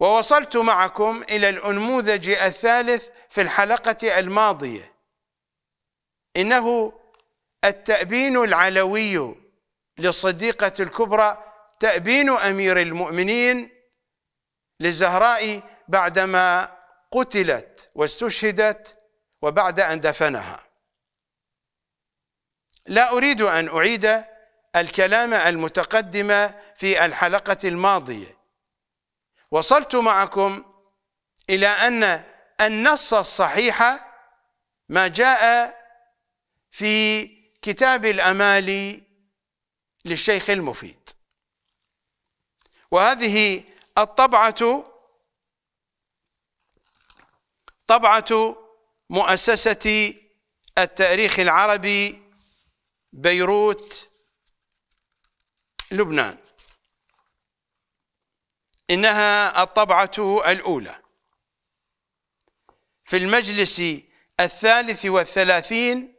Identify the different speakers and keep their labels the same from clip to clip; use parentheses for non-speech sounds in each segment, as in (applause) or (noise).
Speaker 1: ووصلت معكم إلى الأنموذج الثالث في الحلقة الماضية إنه التأبين العلوي للصديقة الكبرى تأبين أمير المؤمنين للزهراء بعدما قتلت واستشهدت وبعد أن دفنها لا أريد أن أعيد الكلام المتقدم في الحلقة الماضية وصلت معكم إلى أن النص الصحيح ما جاء في كتاب الأمالي للشيخ المفيد وهذه الطبعة طبعة مؤسسة التاريخ العربي بيروت لبنان إنها الطبعة الأولى في المجلس الثالث والثلاثين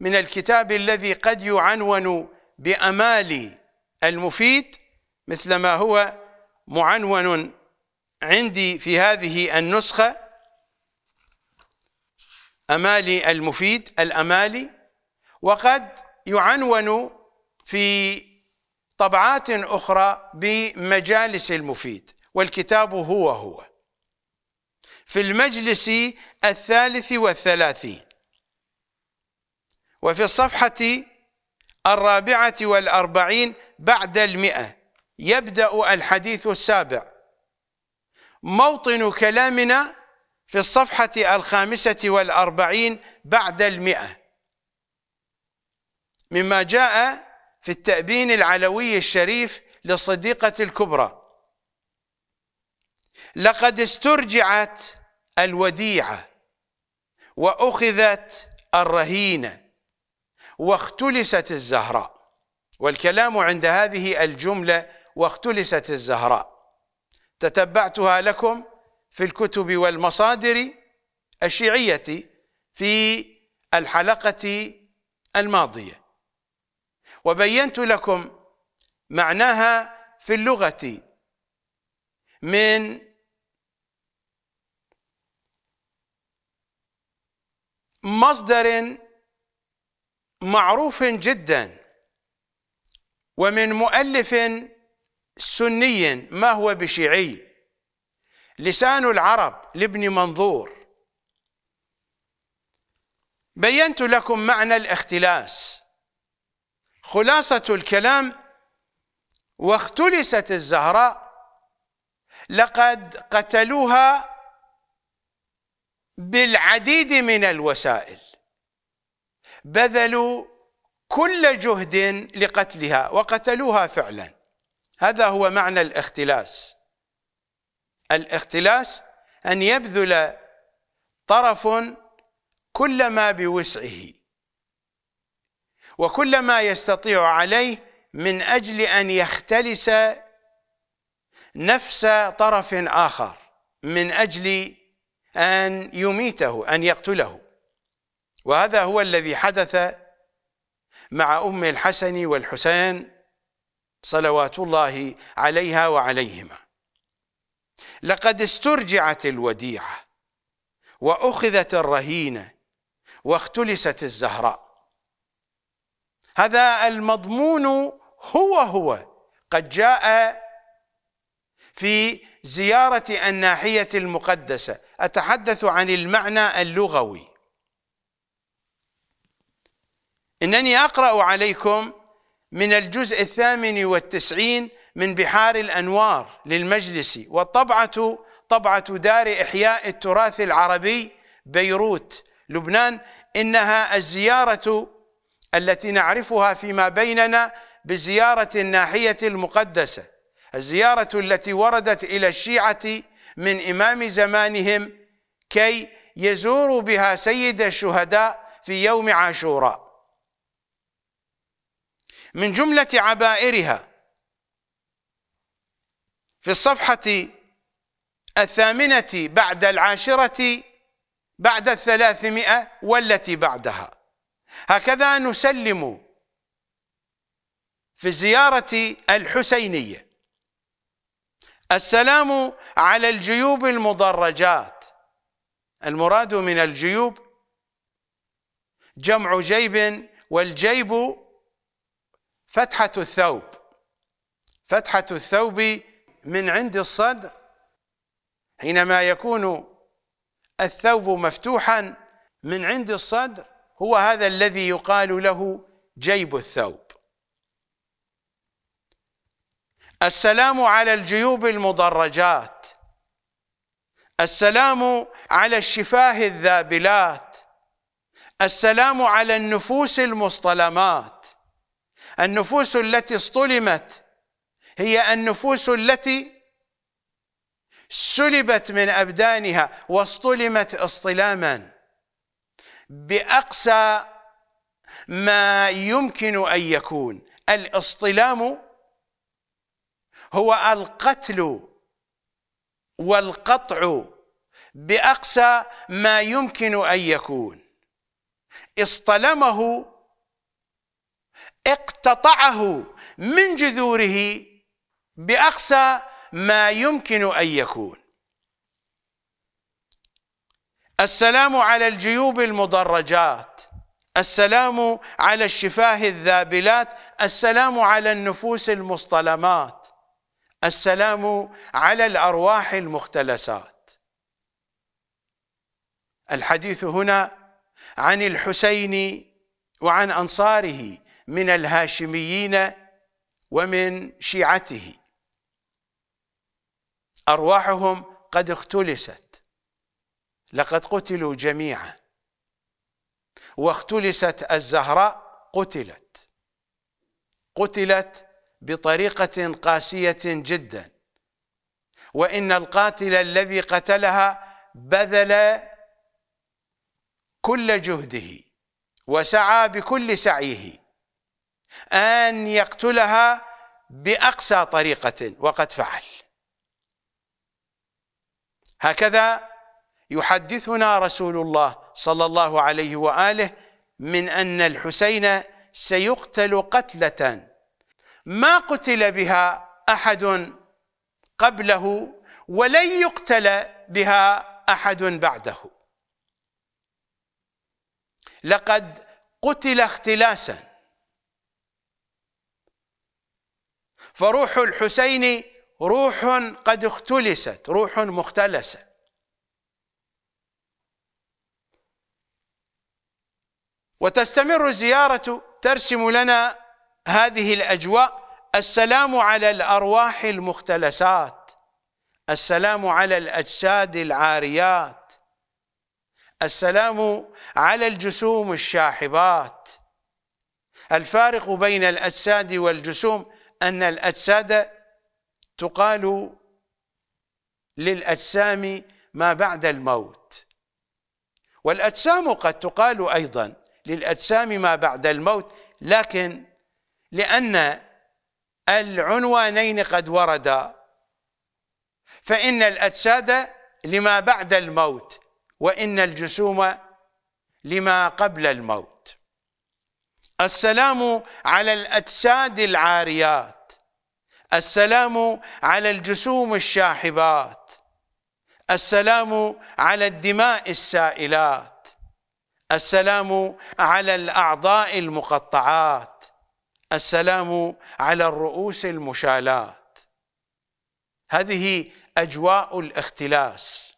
Speaker 1: من الكتاب الذي قد يعنون بأمال المفيد مثلما هو معنون عندي في هذه النسخة أمالي المفيد الأمالي وقد يعنون في طبعات أخرى بمجالس المفيد والكتاب هو هو في المجلس الثالث والثلاثين وفي الصفحة الرابعة والأربعين بعد المئة يبدأ الحديث السابع موطن كلامنا في الصفحة الخامسة والأربعين بعد المئة مما جاء في التأبين العلوي الشريف للصديقة الكبرى لقد استرجعت الوديعة وأخذت الرهينة واختلست الزهراء والكلام عند هذه الجملة واختلست الزهراء تتبعتها لكم في الكتب والمصادر الشيعية في الحلقة الماضية وبينت لكم معناها في اللغة من مصدر معروف جدا ومن مؤلف سني ما هو بشيعي لسان العرب لابن منظور بينت لكم معنى الاختلاس خلاصة الكلام واختلست الزهراء لقد قتلوها بالعديد من الوسائل بذلوا كل جهد لقتلها وقتلوها فعلا هذا هو معنى الاختلاس الاختلاس أن يبذل طرف كل ما بوسعه وكل ما يستطيع عليه من أجل أن يختلس نفس طرف آخر من أجل أن يميته أن يقتله وهذا هو الذي حدث مع أم الحسن والحسين صلوات الله عليها وعليهما لقد استرجعت الوديعة وأخذت الرهينة واختلست الزهراء هذا المضمون هو هو قد جاء في زيارة الناحية المقدسة أتحدث عن المعنى اللغوي إنني أقرأ عليكم من الجزء الثامن والتسعين من بحار الأنوار للمجلس والطبعة طبعة دار إحياء التراث العربي بيروت لبنان إنها الزيارة التي نعرفها فيما بيننا بزيارة الناحية المقدسة الزيارة التي وردت إلى الشيعة من إمام زمانهم كي يزوروا بها سيد الشهداء في يوم عاشوراء من جملة عبائرها في الصفحة الثامنة بعد العاشرة بعد الثلاثمائة والتي بعدها هكذا نسلم في الزيارة الحسينية السلام على الجيوب المدرجات المراد من الجيوب جمع جيب والجيب فتحة الثوب فتحة الثوب من عند الصدر حينما يكون الثوب مفتوحا من عند الصدر هو هذا الذي يقال له جيب الثوب السلام على الجيوب المضرجات السلام على الشفاه الذابلات السلام على النفوس المصطلمات النفوس التي اصطلمت هي النفوس التي سلبت من أبدانها واصطلمت اصطلاما باقصى ما يمكن ان يكون الاصطلام هو القتل والقطع باقصى ما يمكن ان يكون اصطلمه اقتطعه من جذوره باقصى ما يمكن ان يكون السلام على الجيوب المدرجات السلام على الشفاه الذابلات السلام على النفوس المصطلمات السلام على الأرواح المختلسات الحديث هنا عن الحسين وعن أنصاره من الهاشميين ومن شيعته أرواحهم قد اختلست لقد قتلوا جميعا واختلست الزهراء قتلت قتلت بطريقة قاسية جدا وإن القاتل الذي قتلها بذل كل جهده وسعى بكل سعيه أن يقتلها بأقصى طريقة وقد فعل هكذا يحدثنا رسول الله صلى الله عليه واله من ان الحسين سيقتل قتله ما قتل بها احد قبله ولن يقتل بها احد بعده لقد قتل اختلاسا فروح الحسين روح قد اختلست روح مختلسه وتستمر الزيارة ترسم لنا هذه الأجواء السلام على الأرواح المختلسات السلام على الأجساد العاريات السلام على الجسوم الشاحبات الفارق بين الأجساد والجسوم أن الأجساد تقال للأجسام ما بعد الموت والأجسام قد تقال أيضا للأجسام ما بعد الموت لكن لأن العنوانين قد وردا فإن الأجساد لما بعد الموت وإن الجسوم لما قبل الموت السلام على الأجساد العاريات السلام على الجسوم الشاحبات السلام على الدماء السائلات السلام على الاعضاء المقطعات السلام على الرؤوس المشالات هذه اجواء الاختلاس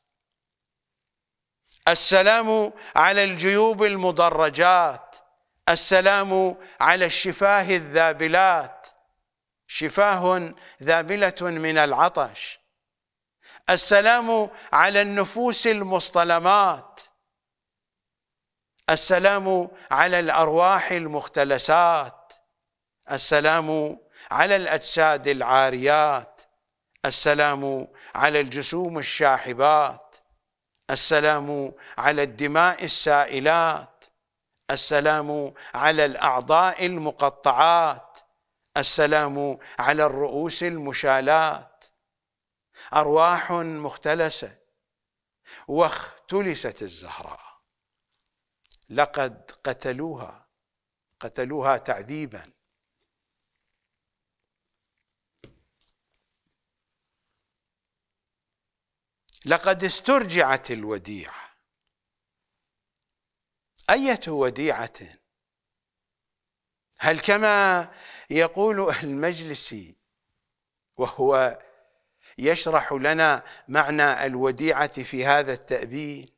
Speaker 1: السلام على الجيوب المدرجات السلام على الشفاه الذابلات شفاه ذابله من العطش السلام على النفوس المصطلمات السلام على الأرواح المختلسات السلام على الأجساد العاريات السلام على الجسوم الشاحبات السلام على الدماء السائلات السلام على الأعضاء المقطعات السلام على الرؤوس المشالات أرواح مختلسة واختلست الزهراء لقد قتلوها قتلوها تعذيبا لقد استرجعت الوديعه أية وديعة هل كما يقول المجلس وهو يشرح لنا معنى الوديعة في هذا التأبين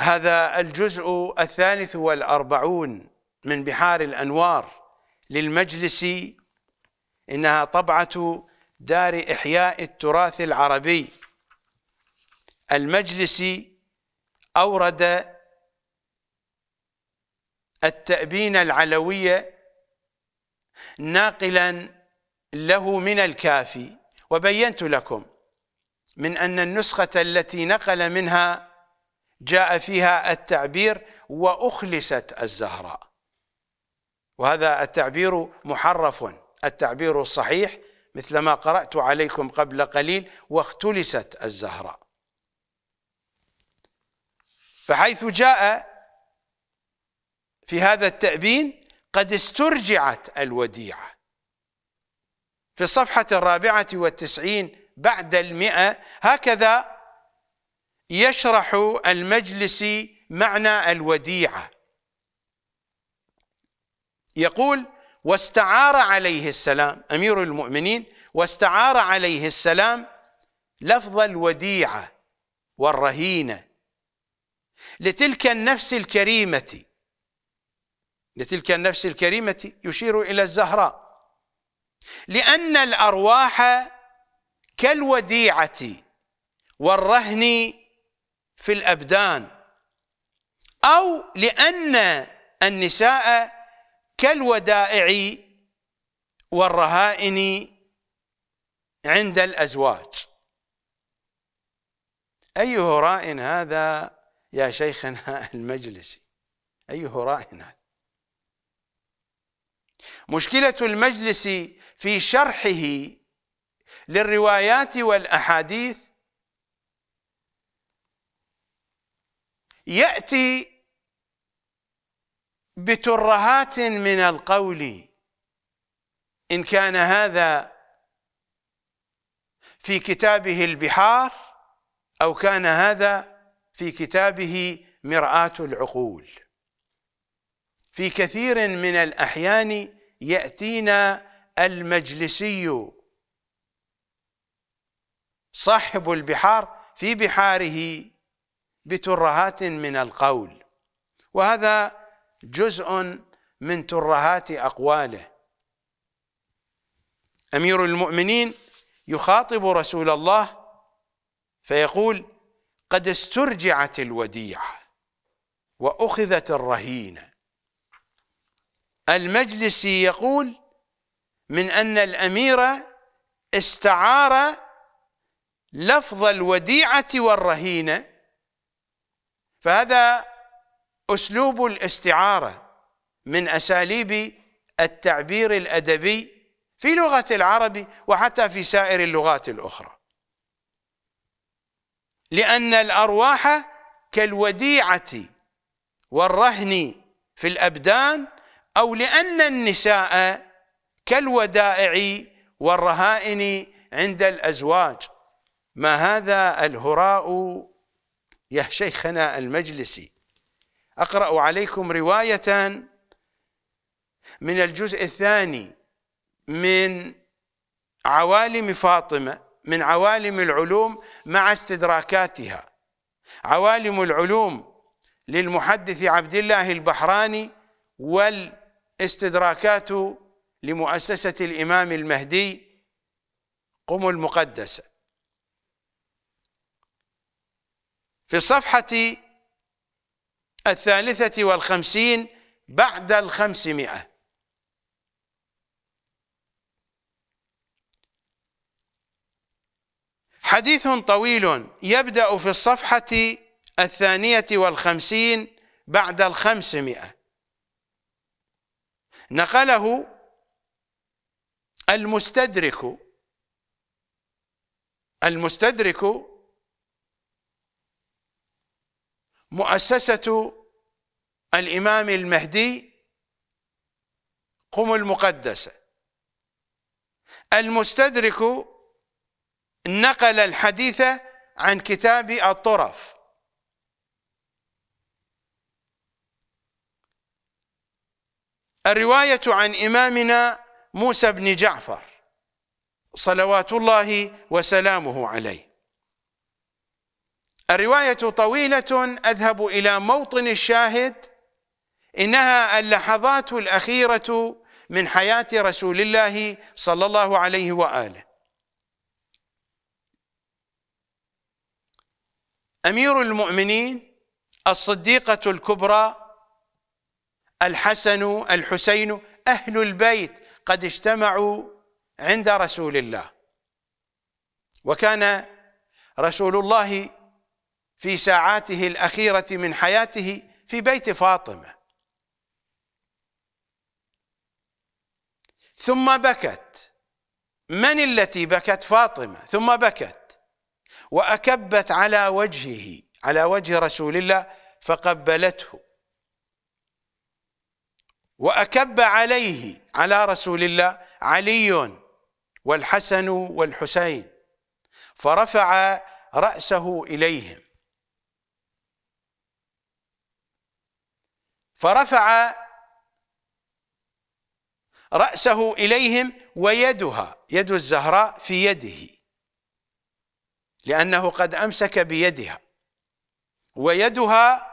Speaker 1: هذا الجزء الثالث والأربعون من بحار الأنوار للمجلس إنها طبعة دار إحياء التراث العربي المجلس أورد التأبين العلوية ناقلا له من الكافي وبينت لكم من أن النسخة التي نقل منها جاء فيها التعبير وأخلست الزهراء وهذا التعبير محرف التعبير الصحيح مثل ما قرأت عليكم قبل قليل واختلست الزهراء فحيث جاء في هذا التأبين قد استرجعت الوديعة في الصفحة الرابعة والتسعين بعد المئة هكذا يشرح المجلس معنى الوديعه يقول واستعار عليه السلام امير المؤمنين واستعار عليه السلام لفظ الوديعه والرهينه لتلك النفس الكريمه لتلك النفس الكريمه يشير الى الزهراء لان الارواح كالوديعه والرهن في الأبدان أو لأن النساء كالودائع والرهائن عند الأزواج أيه رائن هذا يا شيخنا (laughs) المجلس أيه رائن هذا مشكلة المجلس في شرحه للروايات والأحاديث يأتي بترهات من القول إن كان هذا في كتابه البحار أو كان هذا في كتابه مرآة العقول في كثير من الأحيان يأتينا المجلسي صاحب البحار في بحاره بترهات من القول وهذا جزء من ترهات أقواله أمير المؤمنين يخاطب رسول الله فيقول قد استرجعت الوديعة وأخذت الرهينة المجلسي يقول من أن الأمير استعار لفظ الوديعة والرهينة فهذا اسلوب الاستعاره من اساليب التعبير الادبي في لغه العرب وحتى في سائر اللغات الاخرى لان الارواح كالوديعه والرهن في الابدان او لان النساء كالودائع والرهائن عند الازواج ما هذا الهراء يا شيخنا المجلسي أقرأ عليكم رواية من الجزء الثاني من عوالم فاطمة من عوالم العلوم مع استدراكاتها عوالم العلوم للمحدث عبد الله البحراني والاستدراكات لمؤسسة الإمام المهدي قم المقدسة في الصفحة الثالثة والخمسين بعد الخمسمائة حديث طويل يبدأ في الصفحة الثانية والخمسين بعد الخمسمائة نقله المستدرك المستدرك مؤسسة الإمام المهدي قم المقدسة المستدرك نقل الحديث عن كتاب الطرف الرواية عن إمامنا موسى بن جعفر صلوات الله وسلامه عليه الرواية طويلة أذهب إلى موطن الشاهد إنها اللحظات الأخيرة من حياة رسول الله صلى الله عليه وآله أمير المؤمنين الصديقة الكبرى الحسن الحسين أهل البيت قد اجتمعوا عند رسول الله وكان رسول الله في ساعاته الأخيرة من حياته في بيت فاطمة ثم بكت من التي بكت فاطمة ثم بكت وأكبت على وجهه على وجه رسول الله فقبلته وأكب عليه على رسول الله علي والحسن والحسين فرفع رأسه إليهم فرفع رأسه إليهم ويدها يد الزهراء في يده لأنه قد أمسك بيدها ويدها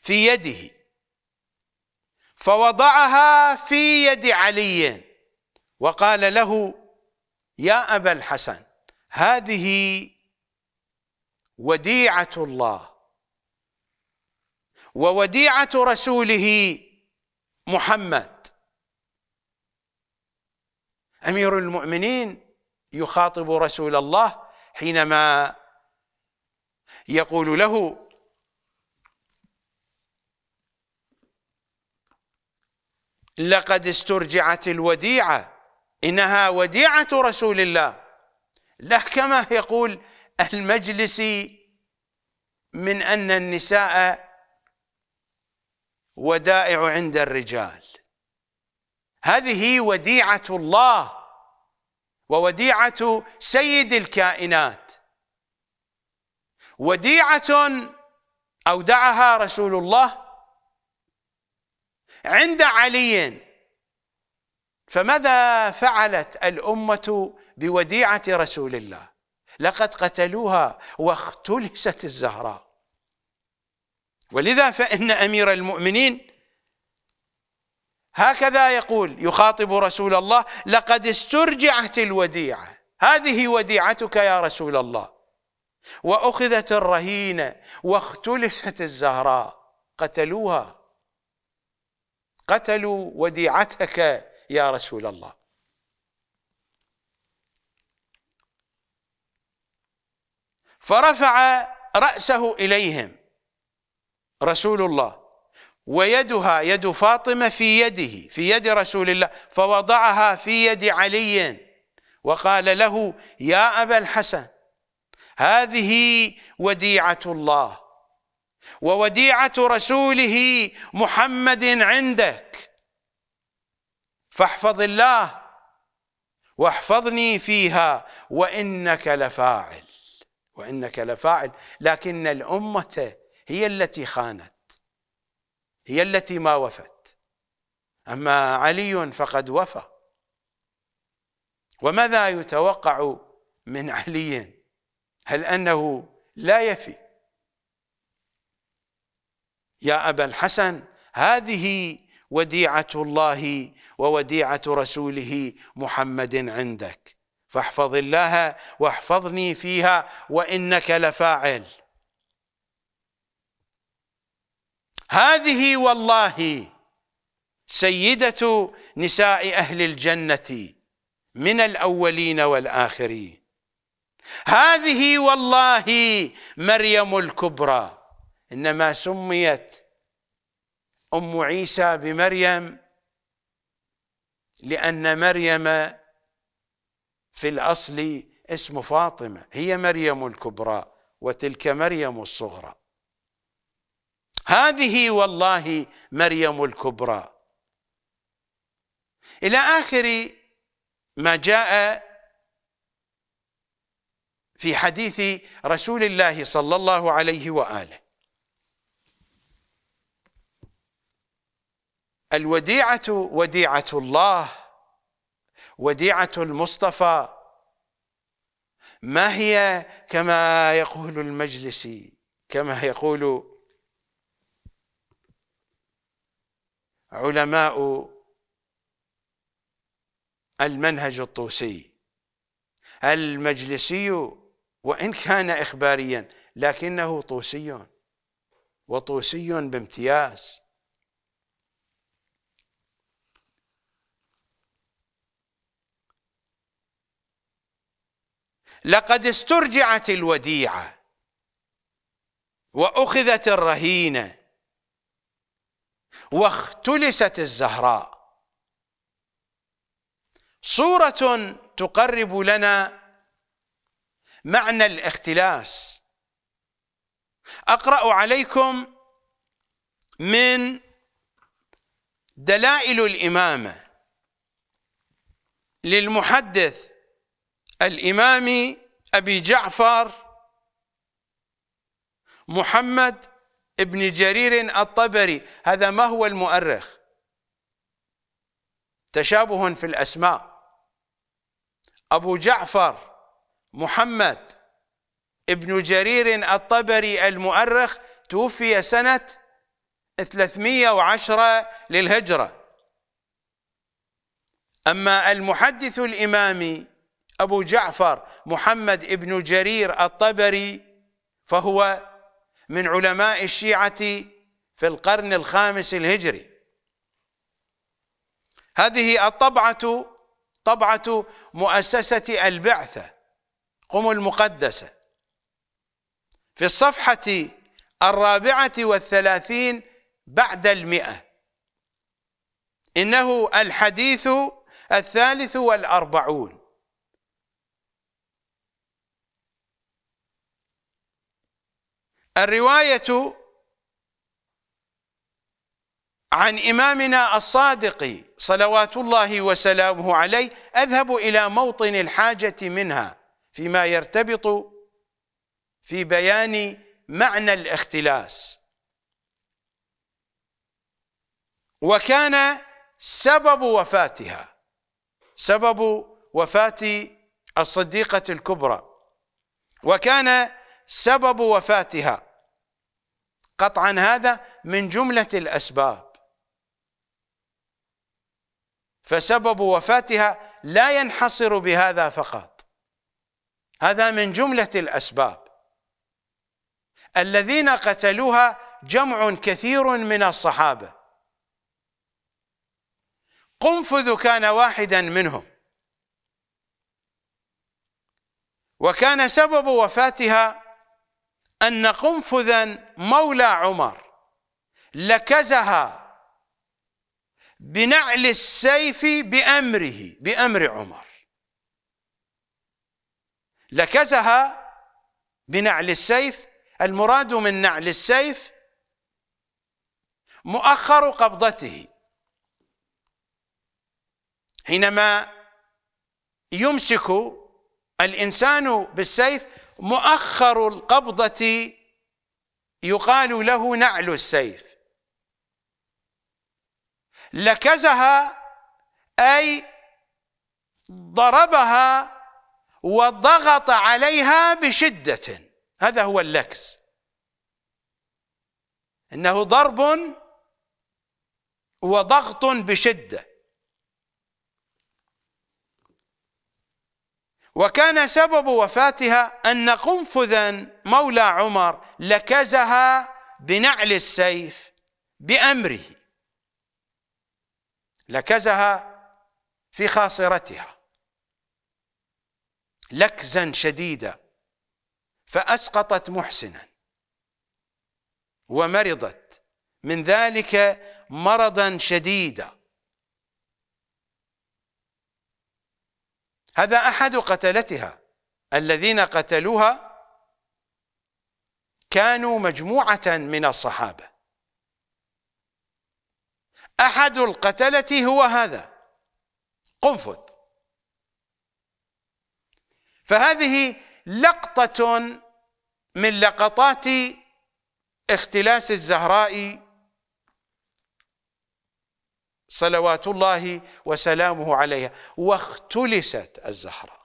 Speaker 1: في يده فوضعها في يد علي وقال له يا أبا الحسن هذه وديعة الله ووديعة رسوله محمد أمير المؤمنين يخاطب رسول الله حينما يقول له لقد استرجعت الوديعة إنها وديعة رسول الله لا كما يقول المجلس من أن النساء ودائع عند الرجال هذه وديعة الله ووديعة سيد الكائنات وديعة أودعها رسول الله عند علي فماذا فعلت الأمة بوديعة رسول الله لقد قتلوها واختلست الزهراء ولذا فإن أمير المؤمنين هكذا يقول يخاطب رسول الله لقد استرجعت الوديعة هذه وديعتك يا رسول الله وأخذت الرهينة واختلست الزهراء قتلوها قتلوا وديعتك يا رسول الله فرفع رأسه إليهم رسول الله ويدها يد فاطمة في يده في يد رسول الله فوضعها في يد علي وقال له يا أبا الحسن هذه وديعة الله ووديعة رسوله محمد عندك فاحفظ الله واحفظني فيها وإنك لفاعل وإنك لفاعل لكن الأمة هي التي خانت هي التي ما وفت أما علي فقد وفى وماذا يتوقع من علي هل أنه لا يفي يا أبا الحسن هذه وديعة الله ووديعة رسوله محمد عندك فاحفظ الله واحفظني فيها وإنك لفاعل هذه والله سيدة نساء أهل الجنة من الأولين والآخرين هذه والله مريم الكبرى إنما سميت أم عيسى بمريم لأن مريم في الأصل اسم فاطمة هي مريم الكبرى وتلك مريم الصغرى هذه والله مريم الكبرى إلى آخر ما جاء في حديث رسول الله صلى الله عليه وآله الوديعة وديعة الله وديعة المصطفى ما هي كما يقول المجلسي كما يقول علماء المنهج الطوسي المجلسي وإن كان إخباريا لكنه طوسي وطوسي بامتياز لقد استرجعت الوديعة وأخذت الرهينة واختلست الزهراء صورة تقرب لنا معنى الاختلاس أقرأ عليكم من دلائل الإمامة للمحدث الإمام أبي جعفر محمد ابن جرير الطبري هذا ما هو المؤرخ تشابه في الأسماء أبو جعفر محمد ابن جرير الطبري المؤرخ توفي سنة 310 للهجرة أما المحدث الإمامي أبو جعفر محمد ابن جرير الطبري فهو من علماء الشيعة في القرن الخامس الهجري هذه الطبعة طبعة مؤسسة البعثة قم المقدسة في الصفحة الرابعة والثلاثين بعد المئة إنه الحديث الثالث والأربعون الرواية عن إمامنا الصادق صلوات الله وسلامه عليه أذهب إلى موطن الحاجة منها فيما يرتبط في بيان معنى الاختلاس وكان سبب وفاتها سبب وفاة الصديقة الكبرى وكان سبب وفاتها قطعا هذا من جملة الأسباب فسبب وفاتها لا ينحصر بهذا فقط هذا من جملة الأسباب الذين قتلوها جمع كثير من الصحابة قنفذ كان واحدا منهم وكان سبب وفاتها أن قنفذا مولى عمر لكزها بنعل السيف بأمره بأمر عمر لكزها بنعل السيف المراد من نعل السيف مؤخر قبضته حينما يمسك الإنسان بالسيف مؤخر القبضة يقال له نعل السيف لكزها أي ضربها وضغط عليها بشدة هذا هو اللكس إنه ضرب وضغط بشدة وكان سبب وفاتها أن قنفذا مولى عمر لكزها بنعل السيف بأمره لكزها في خاصرتها لكزا شديدا فأسقطت محسنا ومرضت من ذلك مرضا شديدا هذا أحد قتلتها الذين قتلوها كانوا مجموعة من الصحابة أحد القتلة هو هذا قنفذ فهذه لقطة من لقطات اختلاس الزهراء صلوات الله وسلامه عليها واختلست الزهرة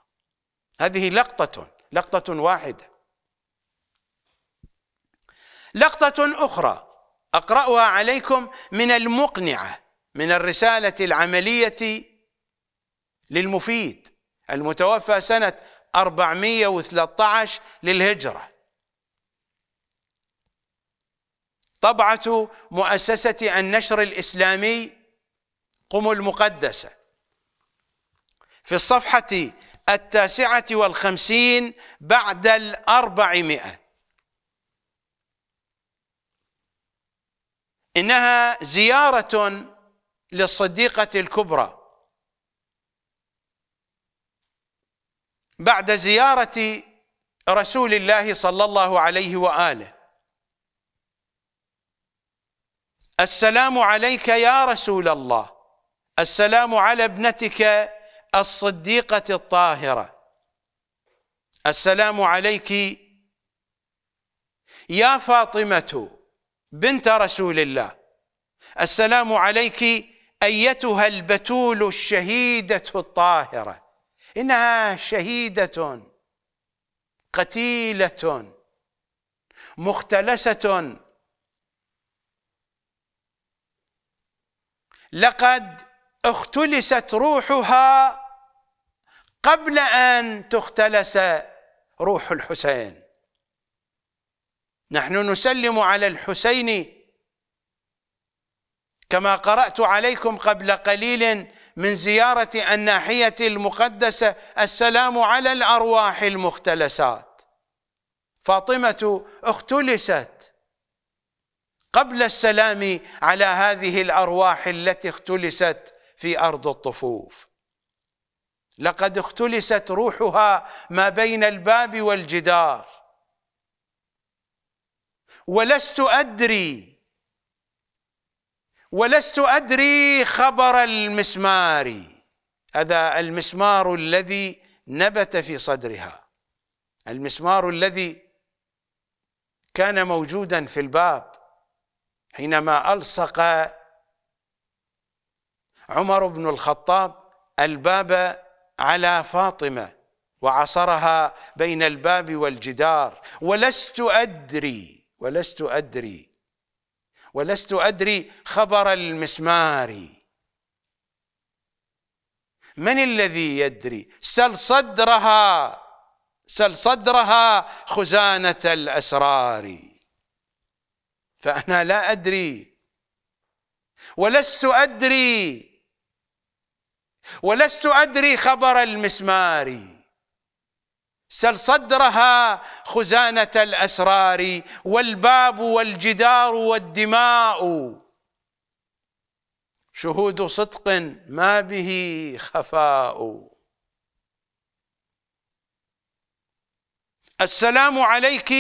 Speaker 1: هذه لقطة لقطة واحدة لقطة أخرى أقرأها عليكم من المقنعة من الرسالة العملية للمفيد المتوفى سنة 413 للهجرة طبعة مؤسسة النشر الإسلامي قم المقدسة في الصفحة التاسعة والخمسين بعد الأربعمائة إنها زيارة للصديقة الكبرى بعد زيارة رسول الله صلى الله عليه وآله السلام عليك يا رسول الله السلام على ابنتك الصديقة الطاهرة السلام عليك يا فاطمة بنت رسول الله السلام عليك أيتها البتول الشهيدة الطاهرة إنها شهيدة قتيلة مختلسة لقد اختلست روحها قبل أن تختلس روح الحسين نحن نسلم على الحسين كما قرأت عليكم قبل قليل من زيارة الناحية المقدسة السلام على الأرواح المختلسات فاطمة اختلست قبل السلام على هذه الأرواح التي اختلست في أرض الطفوف لقد اختلست روحها ما بين الباب والجدار ولست أدري ولست أدري خبر المسمار هذا المسمار الذي نبت في صدرها المسمار الذي كان موجودا في الباب حينما ألصق عمر بن الخطاب الباب على فاطمة وعصرها بين الباب والجدار ولست أدري ولست أدري ولست أدري خبر المسمار من الذي يدري سل صدرها سل صدرها خزانة الأسرار فأنا لا أدري ولست أدري ولست أدري خبر المسمار سل صدرها خزانة الأسرار والباب والجدار والدماء شهود صدق ما به خفاء السلام عليك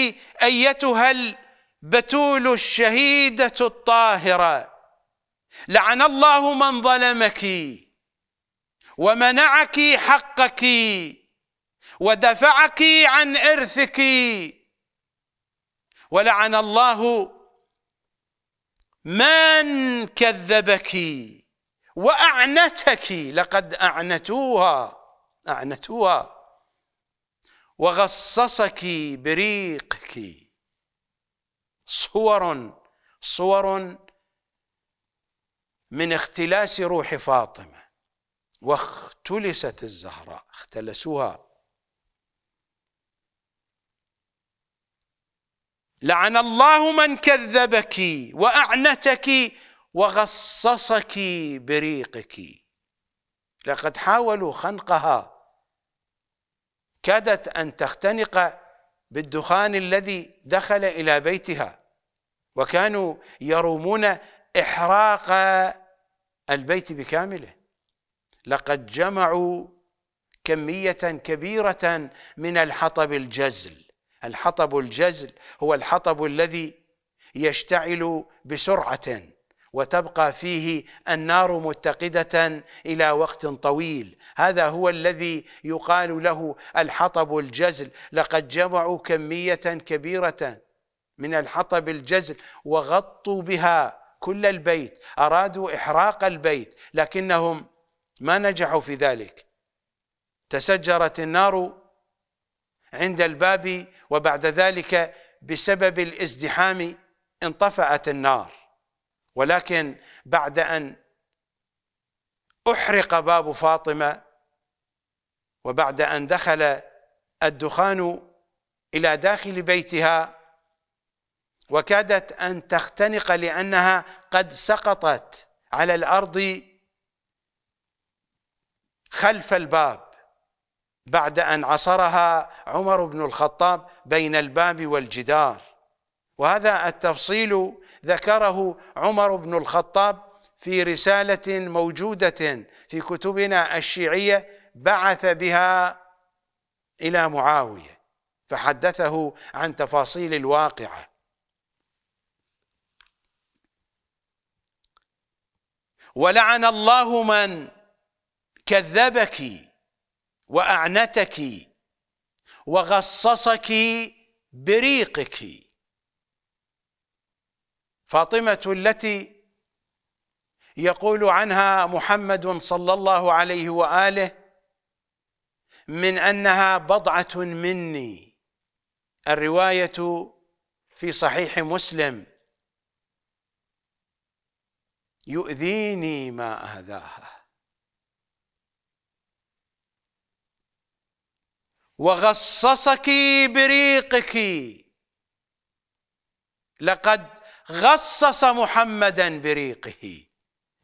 Speaker 1: أيتها البتول الشهيدة الطاهرة لعن الله من ظلمك ومنعك حقك ودفعك عن إرثك ولعن الله من كذبك وأعنتك لقد أعنتوها أعنتوها وغصصك بريقك صور صور من اختلاس روح فاطمه واختلست الزهراء اختلسوها لعن الله من كذبك واعنتك وغصصك بريقك لقد حاولوا خنقها كادت ان تختنق بالدخان الذي دخل الى بيتها وكانوا يرومون احراق البيت بكامله لقد جمعوا كمية كبيرة من الحطب الجزل الحطب الجزل هو الحطب الذي يشتعل بسرعة وتبقى فيه النار متقدة إلى وقت طويل هذا هو الذي يقال له الحطب الجزل لقد جمعوا كمية كبيرة من الحطب الجزل وغطوا بها كل البيت أرادوا إحراق البيت لكنهم ما نجحوا في ذلك تسجرت النار عند الباب وبعد ذلك بسبب الازدحام انطفأت النار ولكن بعد أن أحرق باب فاطمة وبعد أن دخل الدخان إلى داخل بيتها وكادت أن تختنق لأنها قد سقطت على الأرض خلف الباب بعد أن عصرها عمر بن الخطاب بين الباب والجدار وهذا التفصيل ذكره عمر بن الخطاب في رسالة موجودة في كتبنا الشيعية بعث بها إلى معاوية فحدثه عن تفاصيل الواقعة ولعن الله من كذبك واعنتك وغصصك بريقك فاطمه التي يقول عنها محمد صلى الله عليه واله من انها بضعه مني الروايه في صحيح مسلم يؤذيني ما اذاها وغصصك بريقك لقد غصص محمدا بريقه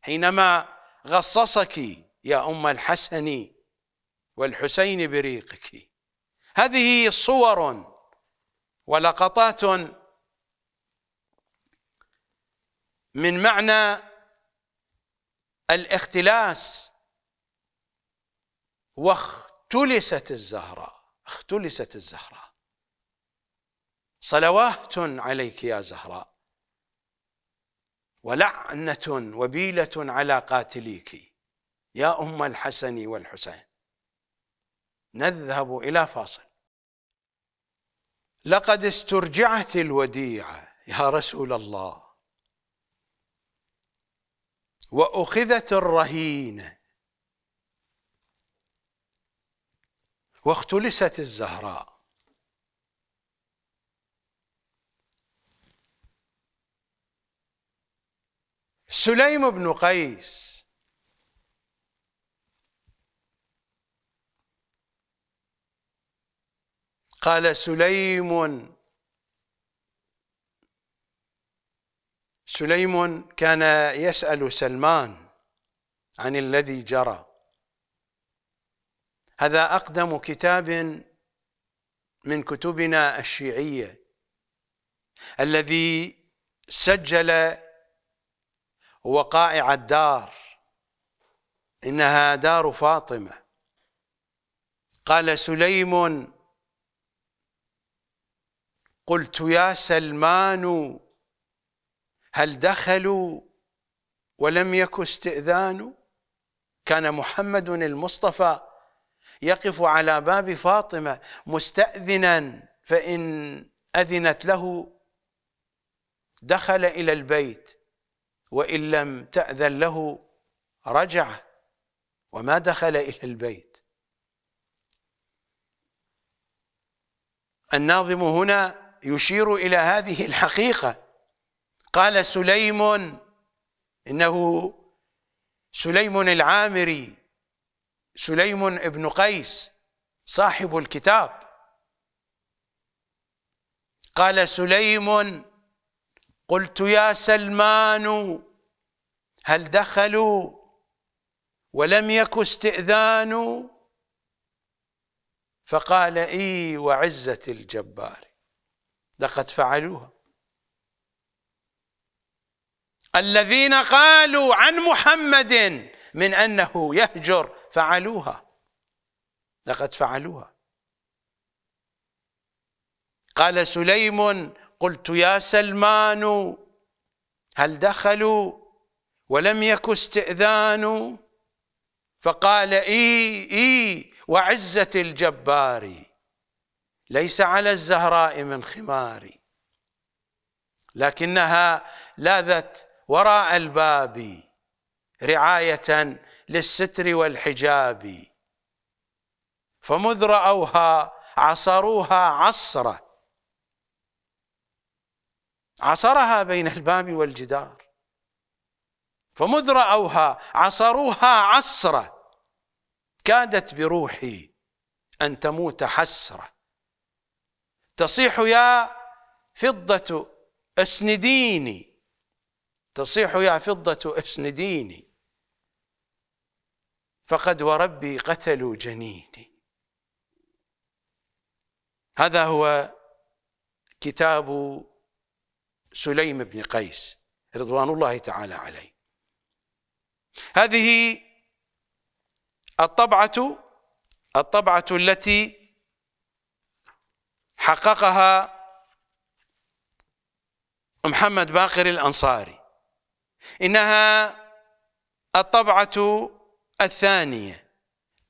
Speaker 1: حينما غصصك يا ام الحسن والحسين بريقك هذه صور ولقطات من معنى الاختلاس واختلست الزهراء اختلست الزهراء صلوات عليك يا زهراء ولعنة وبيلة على قاتليك يا أم الحسن والحسين نذهب إلى فاصل لقد استرجعت الوديعة يا رسول الله وأخذت الرهينة واختلست الزهراء سليم بن قيس قال سليم سليم كان يسأل سلمان عن الذي جرى هذا أقدم كتاب من كتبنا الشيعية الذي سجل وقائع الدار إنها دار فاطمة قال سليم قلت يا سلمان هل دخلوا ولم يك استئذان كان محمد المصطفى يقف على باب فاطمة مستأذنا فإن أذنت له دخل إلى البيت وإن لم تأذن له رجع وما دخل إلى البيت الناظم هنا يشير إلى هذه الحقيقة قال سليم إنه سليم العامري سليم بن قيس صاحب الكتاب قال سليم قلت يا سلمان هل دخلوا ولم يك استئذان فقال اي وعزة الجبار لقد فعلوها الذين قالوا عن محمد من انه يهجر فعلوها لقد فعلوها قال سليم قلت يا سلمان هل دخلوا ولم يك استئذان فقال اي اي وعزة الجبار ليس على الزهراء من خمار لكنها لاذت وراء الباب رعاية للستر والحجاب فمذ رأوها عصروها عصرة عصرها بين الباب والجدار فمذ رأوها عصروها عصرة كادت بروحي أن تموت حسرة تصيح يا فضة اسنديني تصيح يا فضة اسنديني فقد وربي قتلوا جنيني هذا هو كتاب سليم بن قيس رضوان الله تعالى عليه هذه الطبعة الطبعة التي حققها محمد باقر الأنصاري إنها الطبعة الثانية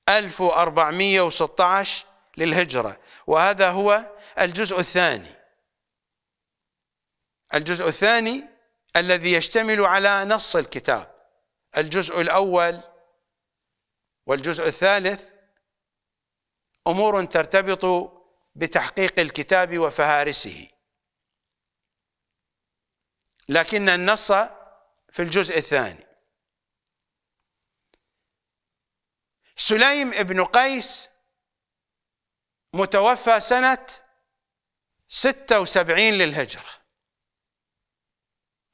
Speaker 1: 1416 للهجرة وهذا هو الجزء الثاني الجزء الثاني الذي يشتمل على نص الكتاب الجزء الأول والجزء الثالث أمور ترتبط بتحقيق الكتاب وفهارسه لكن النص في الجزء الثاني سليم بن قيس متوفى سنة ستة وسبعين للهجرة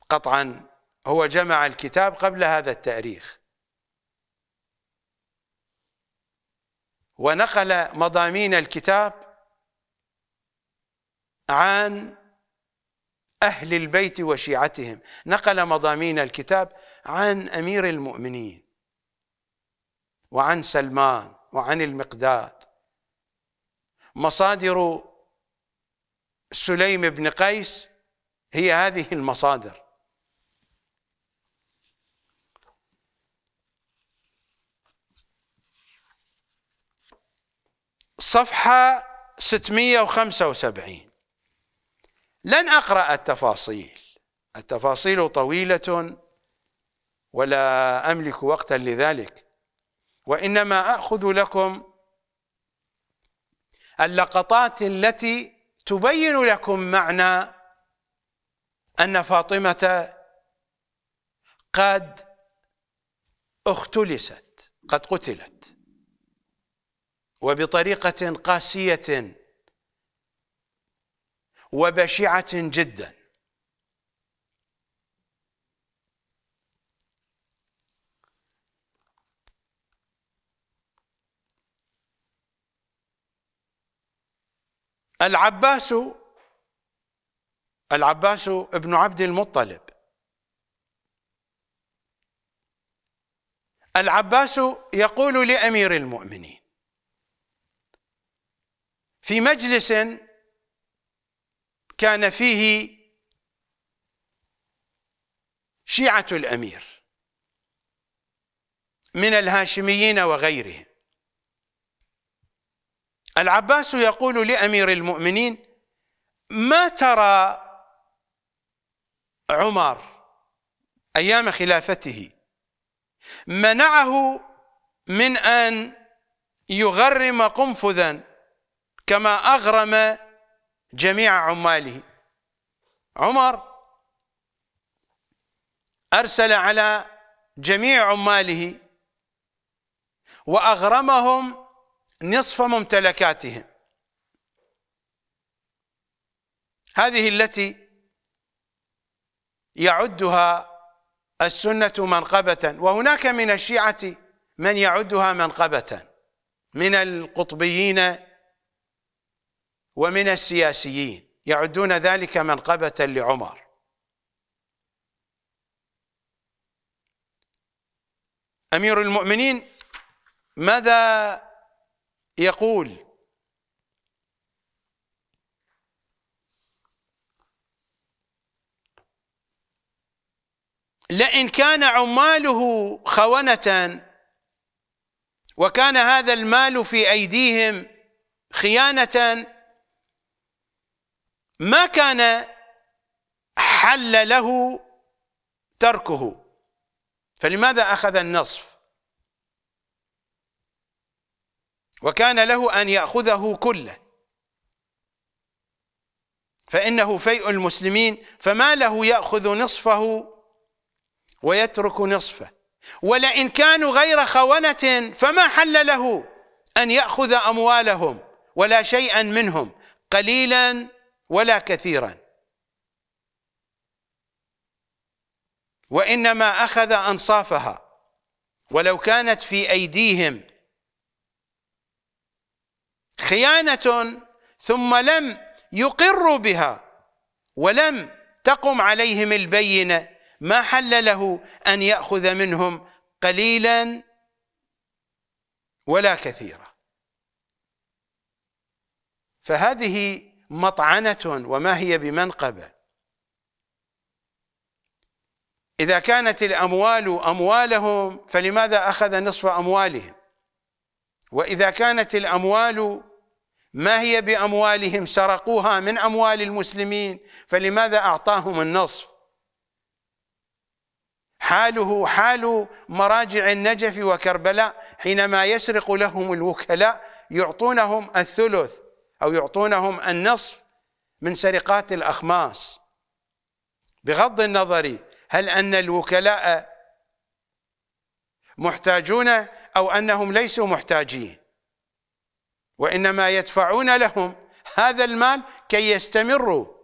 Speaker 1: قطعا هو جمع الكتاب قبل هذا التاريخ ونقل مضامين الكتاب عن أهل البيت وشيعتهم نقل مضامين الكتاب عن أمير المؤمنين وعن سلمان وعن المقداد مصادر سليم بن قيس هي هذه المصادر صفحة 675 لن أقرأ التفاصيل التفاصيل طويلة ولا أملك وقتا لذلك وإنما أخذ لكم اللقطات التي تبين لكم معنى أن فاطمة قد اختلست قد قتلت وبطريقة قاسية وبشعة جدا العباس العباس ابن عبد المطلب العباس يقول لامير المؤمنين في مجلس كان فيه شيعه الامير من الهاشميين وغيرهم العباس يقول لامير المؤمنين ما ترى عمر ايام خلافته منعه من ان يغرم قنفذا كما اغرم جميع عماله عمر ارسل على جميع عماله واغرمهم نصف ممتلكاتهم هذه التي يعدها السنة منقبة وهناك من الشيعة من يعدها منقبة من القطبيين ومن السياسيين يعدون ذلك منقبة لعمر أمير المؤمنين ماذا يقول لئن كان عماله خونة وكان هذا المال في أيديهم خيانة ما كان حل له تركه فلماذا أخذ النصف وكان له أن يأخذه كله فإنه فيء المسلمين فما له يأخذ نصفه ويترك نصفه ولئن كانوا غير خونة فما حل له أن يأخذ أموالهم ولا شيئا منهم قليلا ولا كثيرا وإنما أخذ أنصافها ولو كانت في أيديهم خيانة ثم لم يقروا بها ولم تقم عليهم البينة ما حل له أن يأخذ منهم قليلا ولا كثيرا فهذه مطعنة وما هي بمنقبة إذا كانت الأموال أموالهم فلماذا أخذ نصف أموالهم واذا كانت الاموال ما هي باموالهم سرقوها من اموال المسلمين فلماذا اعطاهم النصف حاله حال مراجع النجف وكربلاء حينما يسرق لهم الوكلاء يعطونهم الثلث او يعطونهم النصف من سرقات الاخماس بغض النظر هل ان الوكلاء محتاجون أو أنهم ليسوا محتاجين وإنما يدفعون لهم هذا المال كي يستمروا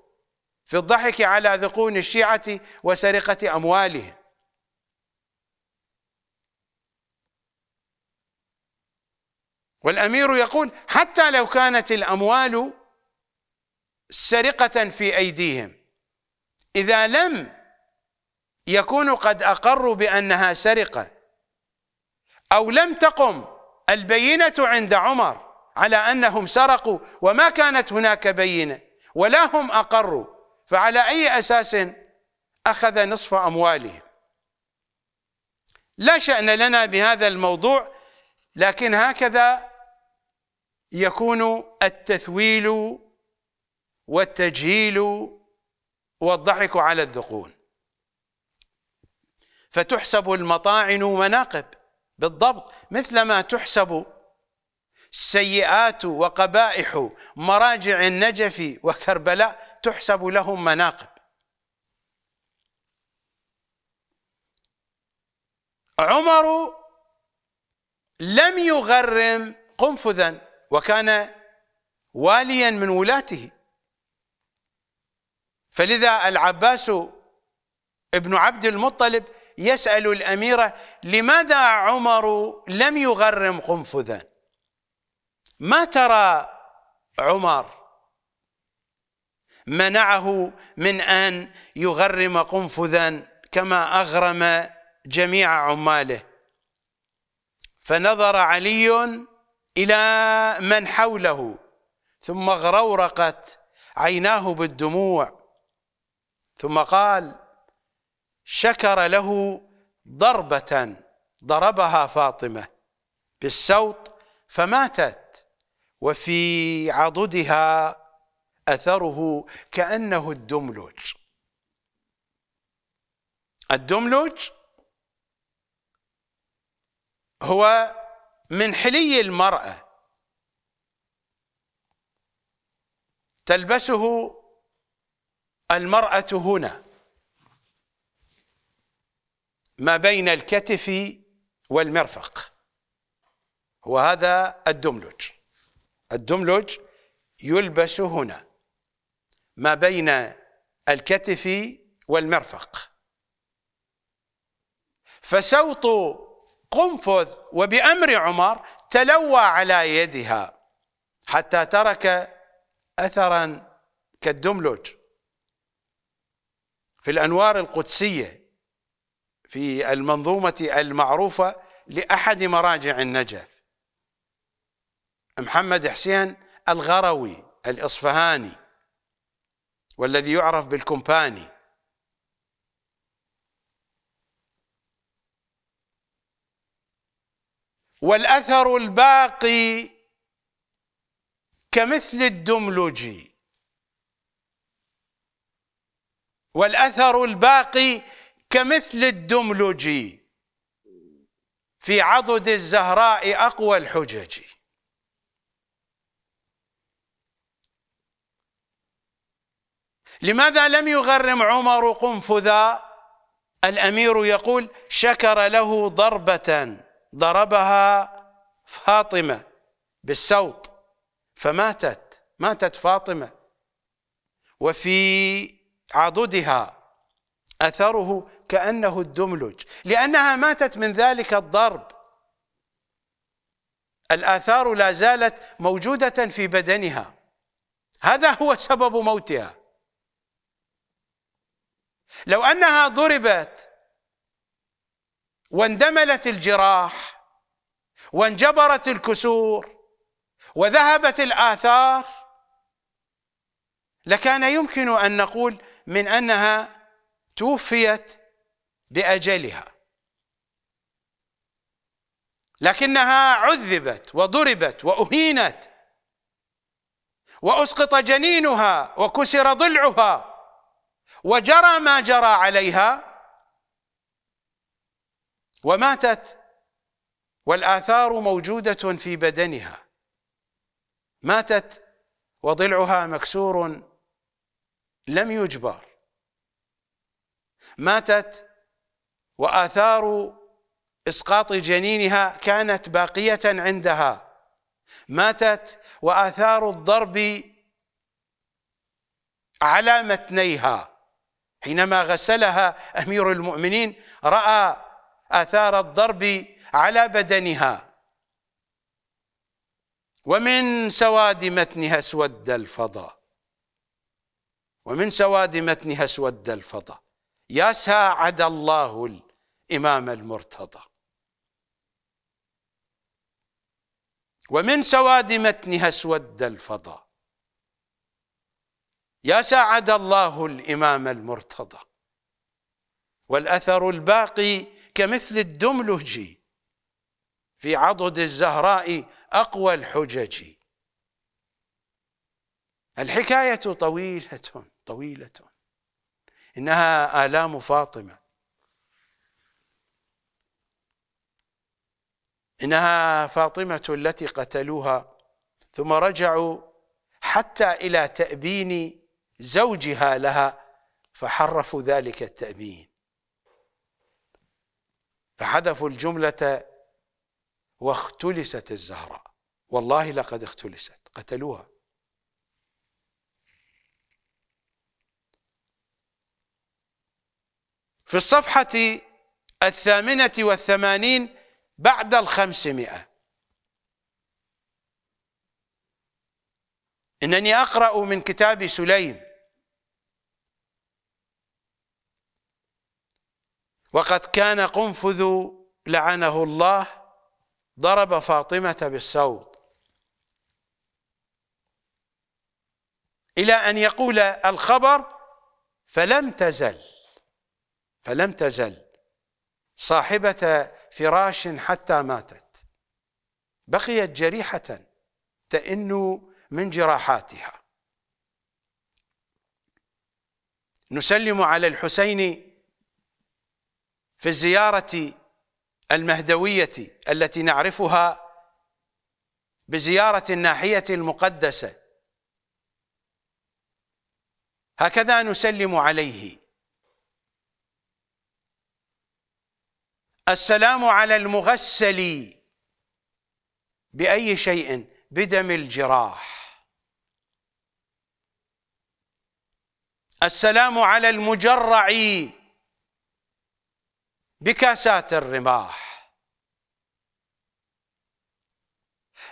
Speaker 1: في الضحك على ذقون الشيعة وسرقة أموالهم والأمير يقول حتى لو كانت الأموال سرقة في أيديهم إذا لم يكونوا قد أقروا بأنها سرقة أو لم تقم البينة عند عمر على أنهم سرقوا وما كانت هناك بينة ولا هم أقروا فعلى أي أساس أخذ نصف أموالهم لا شأن لنا بهذا الموضوع لكن هكذا يكون التثويل والتجهيل والضحك على الذقون فتحسب المطاعن مناقب بالضبط مثلما تحسب السيئات وقبائح مراجع النجف وكربلاء تحسب لهم مناقب عمر لم يغرم قنفذا وكان واليا من ولاته فلذا العباس ابن عبد المطلب يسأل الأميرة لماذا عمر لم يغرم قنفذا ما ترى عمر منعه من أن يغرم قنفذا كما أغرم جميع عماله فنظر علي إلى من حوله ثم غرورقت عيناه بالدموع ثم قال شكر له ضربة ضربها فاطمة بالسوط فماتت وفي عضدها أثره كأنه الدملج الدملج هو من حلي المرأة تلبسه المرأة هنا ما بين الكتف والمرفق وهذا الدملج الدملج يلبس هنا ما بين الكتف والمرفق فسوط قنفذ وبأمر عمر تلوى على يدها حتى ترك أثرا كالدملج في الأنوار القدسية في المنظومة المعروفة لأحد مراجع النجف محمد حسين الغروي الإصفهاني والذي يعرف بالكمباني والأثر الباقي كمثل الدملجي والأثر الباقي كمثل الدملجي في عضد الزهراء أقوى الحجج لماذا لم يغرم عمر قنفذا الأمير يقول شكر له ضربة ضربها فاطمة بالسوط فماتت ماتت فاطمة وفي عضدها أثره كأنه الدملج لأنها ماتت من ذلك الضرب الآثار لا زالت موجودة في بدنها هذا هو سبب موتها لو أنها ضربت واندملت الجراح وانجبرت الكسور وذهبت الآثار لكان يمكن أن نقول من أنها توفيت بأجلها لكنها عذبت وضربت وأهينت وأسقط جنينها وكسر ضلعها وجرى ما جرى عليها وماتت والآثار موجودة في بدنها ماتت وضلعها مكسور لم يجبر ماتت وآثار إسقاط جنينها كانت باقية عندها ماتت وآثار الضرب على متنيها حينما غسلها أمير المؤمنين رأى آثار الضرب على بدنها ومن سواد متنها اسود الفضا ومن سواد متنها اسود الفضا يا ساعد الله الامام المرتضى ومن سواد متنها اسود الفضا يا ساعد الله الإمام المرتضى والأثر الباقي كمثل الدملج في عضد الزهراء أقوى الحجج الحكاية طويلة طويلة إنها آلام فاطمة إنها فاطمة التي قتلوها ثم رجعوا حتى إلى تأبين زوجها لها فحرفوا ذلك التأبين فحذفوا الجملة واختلست الزهراء والله لقد اختلست قتلوها في الصفحة الثامنة والثمانين بعد الخمسمائة إنني أقرأ من كتاب سليم وقد كان قنفذ لعنه الله ضرب فاطمة بالصوت إلى أن يقول الخبر فلم تزل فلم تزل صاحبة فراش حتى ماتت بقيت جريحة تئن من جراحاتها نسلم على الحسين في الزيارة المهدوية التي نعرفها بزيارة الناحية المقدسة هكذا نسلم عليه السلام على المغسل بأي شيء بدم الجراح السلام على المجرع بكاسات الرماح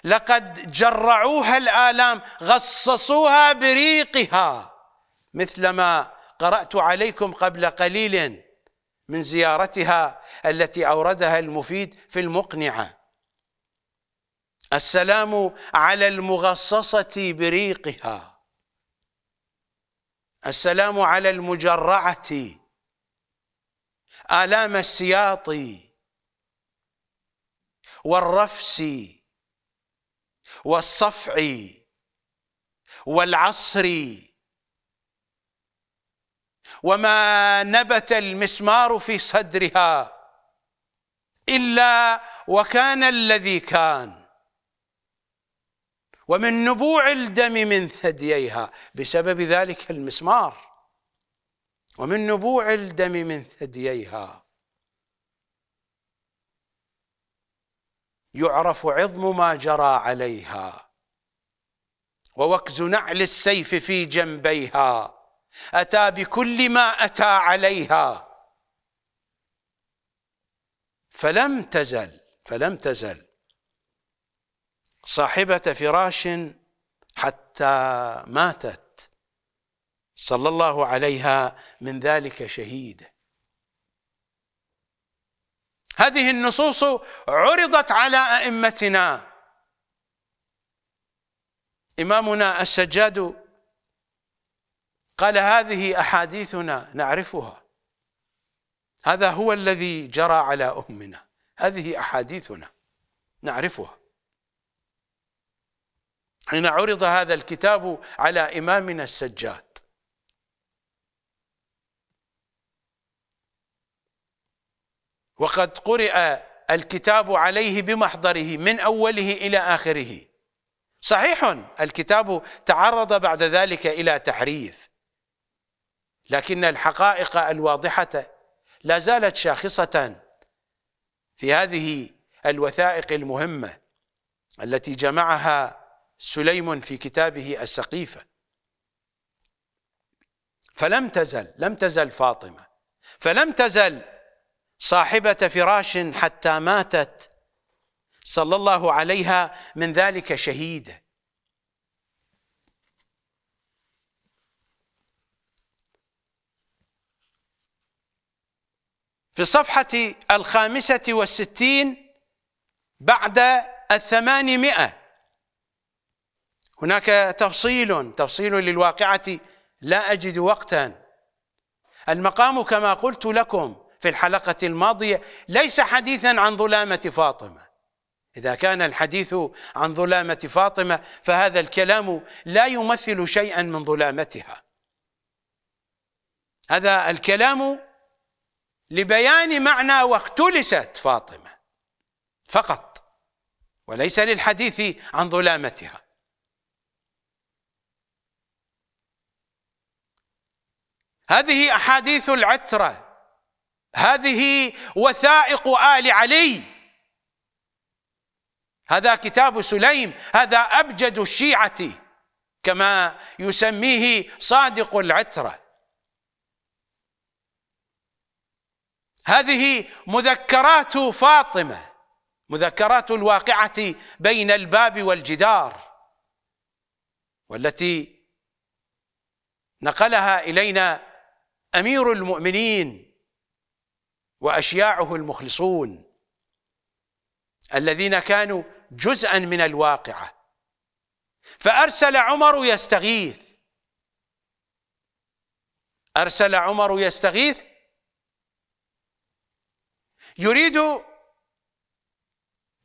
Speaker 1: لقد جرعوها الآلام غصصوها بريقها مثلما قرأت عليكم قبل قليل من زيارتها التي أوردها المفيد في المقنعة السلام على المغصصة بريقها السلام على المجرعة آلام السياط والرفس والصفع والعصر وما نبت المسمار في صدرها إلا وكان الذي كان ومن نبوع الدم من ثدييها بسبب ذلك المسمار ومن نبوع الدم من ثدييها يعرف عظم ما جرى عليها ووكز نعل السيف في جنبيها أتى بكل ما أتى عليها فلم تزل فلم تزل صاحبة فراش حتى ماتت صلى الله عليها من ذلك شهيده هذه النصوص عرضت على أئمتنا إمامنا السجاد قال هذه أحاديثنا نعرفها هذا هو الذي جرى على أمنا هذه أحاديثنا نعرفها حين عرض هذا الكتاب على إمامنا السجاد وقد قرئ الكتاب عليه بمحضره من أوله إلى آخره صحيح الكتاب تعرض بعد ذلك إلى تحريف لكن الحقائق الواضحة لا زالت شاخصة في هذه الوثائق المهمة التي جمعها سليم في كتابه السقيفة فلم تزل لم تزل فاطمة فلم تزل صاحبة فراش حتى ماتت صلى الله عليها من ذلك شهيده في الصفحة الخامسة والستين بعد الثمانمائة هناك تفصيل تفصيل للواقعة لا أجد وقتا المقام كما قلت لكم في الحلقة الماضية ليس حديثا عن ظلامة فاطمة إذا كان الحديث عن ظلامة فاطمة فهذا الكلام لا يمثل شيئا من ظلامتها هذا الكلام لبيان معنى واختلست فاطمة فقط وليس للحديث عن ظلامتها هذه أحاديث العترة هذه وثائق آل علي هذا كتاب سليم هذا أبجد الشيعة كما يسميه صادق العتره هذه مذكرات فاطمه مذكرات الواقعه بين الباب والجدار والتي نقلها الينا امير المؤمنين واشياعه المخلصون الذين كانوا جزءا من الواقعه فارسل عمر يستغيث ارسل عمر يستغيث يريد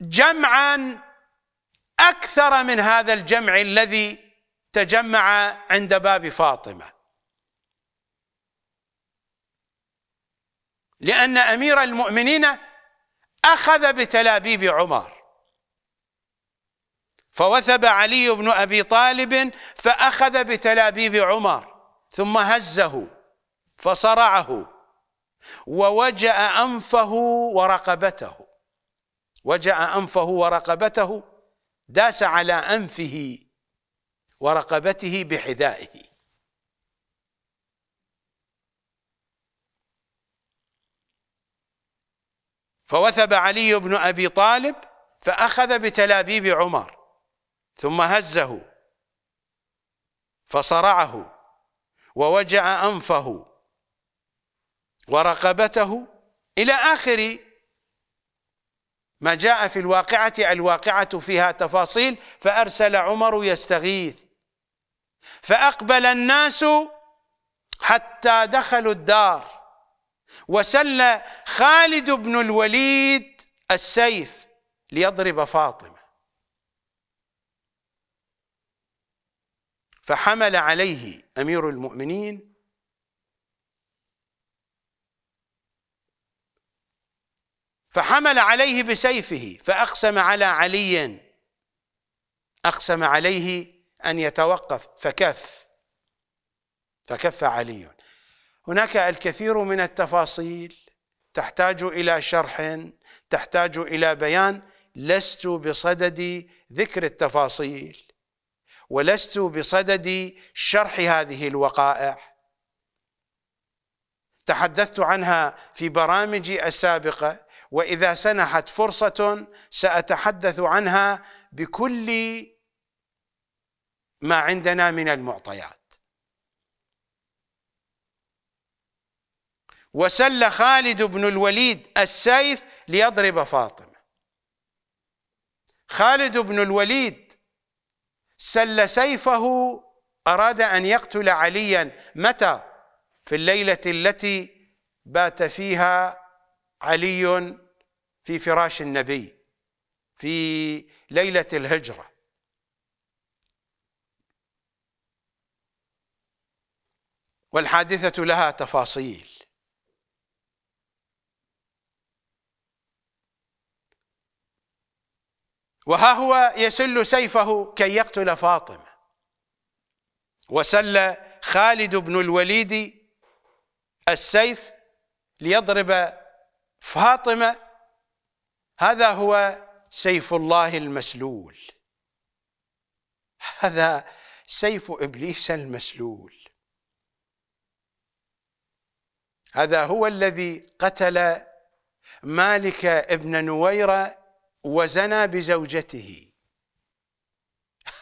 Speaker 1: جمعا اكثر من هذا الجمع الذي تجمع عند باب فاطمه لان امير المؤمنين اخذ بتلابيب عمر فوثب علي بن ابي طالب فاخذ بتلابيب عمر ثم هزه فصرعه ووجأ أنفه ورقبته وجأ أنفه ورقبته داس على أنفه ورقبته بحذائه فوثب علي بن أبي طالب فأخذ بتلابيب عمر ثم هزه فصرعه ووجع أنفه ورقبته إلى آخر ما جاء في الواقعة الواقعة فيها تفاصيل فأرسل عمر يستغيث فأقبل الناس حتى دخلوا الدار وسل خالد بن الوليد السيف ليضرب فاطمة فحمل عليه أمير المؤمنين فحمل عليه بسيفه فأقسم على علي أقسم عليه أن يتوقف فكف فكف علي هناك الكثير من التفاصيل تحتاج إلى شرح تحتاج إلى بيان لست بصدد ذكر التفاصيل ولست بصدد شرح هذه الوقائع تحدثت عنها في برامجي السابقه واذا سنحت فرصه ساتحدث عنها بكل ما عندنا من المعطيات وسل خالد بن الوليد السيف ليضرب فاطمه خالد بن الوليد سل سيفه اراد ان يقتل عليا متى في الليله التي بات فيها علي في فراش النبي في ليله الهجره والحادثه لها تفاصيل وها هو يسل سيفه كي يقتل فاطمه وسل خالد بن الوليد السيف ليضرب فاطمه هذا هو سيف الله المسلول هذا سيف ابليس المسلول هذا هو الذي قتل مالك ابن نويره وزنى بزوجته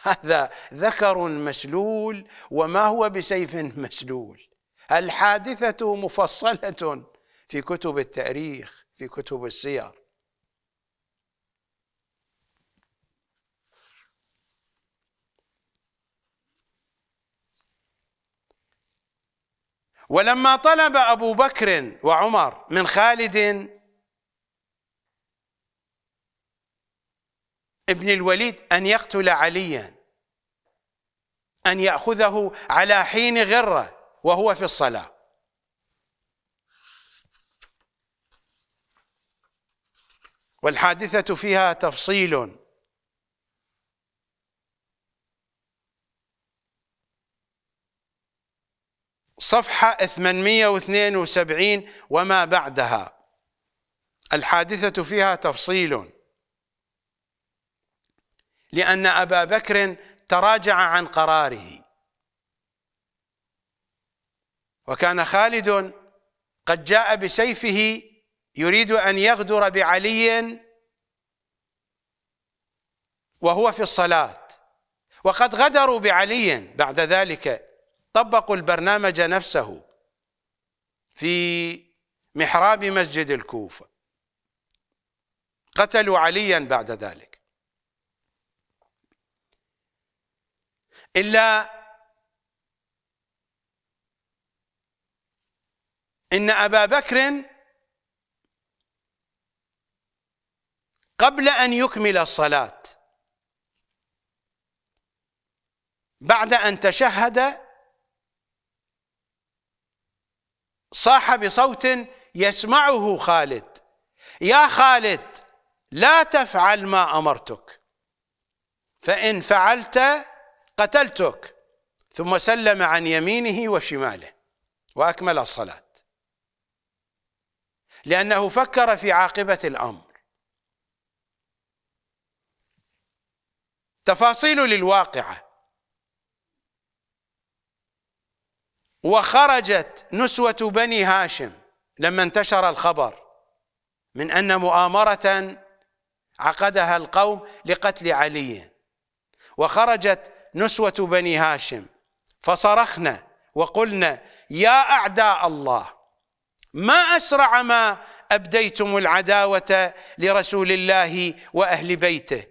Speaker 1: هذا ذكر مسلول وما هو بسيف مسلول الحادثه مفصله في كتب التاريخ في كتب السير ولما طلب أبو بكر وعمر من خالد ابن الوليد أن يقتل عليا أن يأخذه على حين غرة وهو في الصلاة والحادثة فيها تفصيل صفحة 872 وما بعدها الحادثة فيها تفصيل لأن أبا بكر تراجع عن قراره وكان خالد قد جاء بسيفه يريد أن يغدر بعلي وهو في الصلاة وقد غدروا بعلي بعد ذلك طبقوا البرنامج نفسه في محراب مسجد الكوفة قتلوا عليا بعد ذلك إلا إن أبا بكر قبل أن يكمل الصلاة بعد أن تشهد صاح بصوت يسمعه خالد يا خالد لا تفعل ما امرتك فان فعلت قتلتك ثم سلم عن يمينه وشماله واكمل الصلاه لانه فكر في عاقبه الامر تفاصيل للواقعه وخرجت نسوة بني هاشم لما انتشر الخبر من أن مؤامرة عقدها القوم لقتل علي وخرجت نسوة بني هاشم فصرخنا وقلنا يا أعداء الله ما أسرع ما أبديتم العداوة لرسول الله وأهل بيته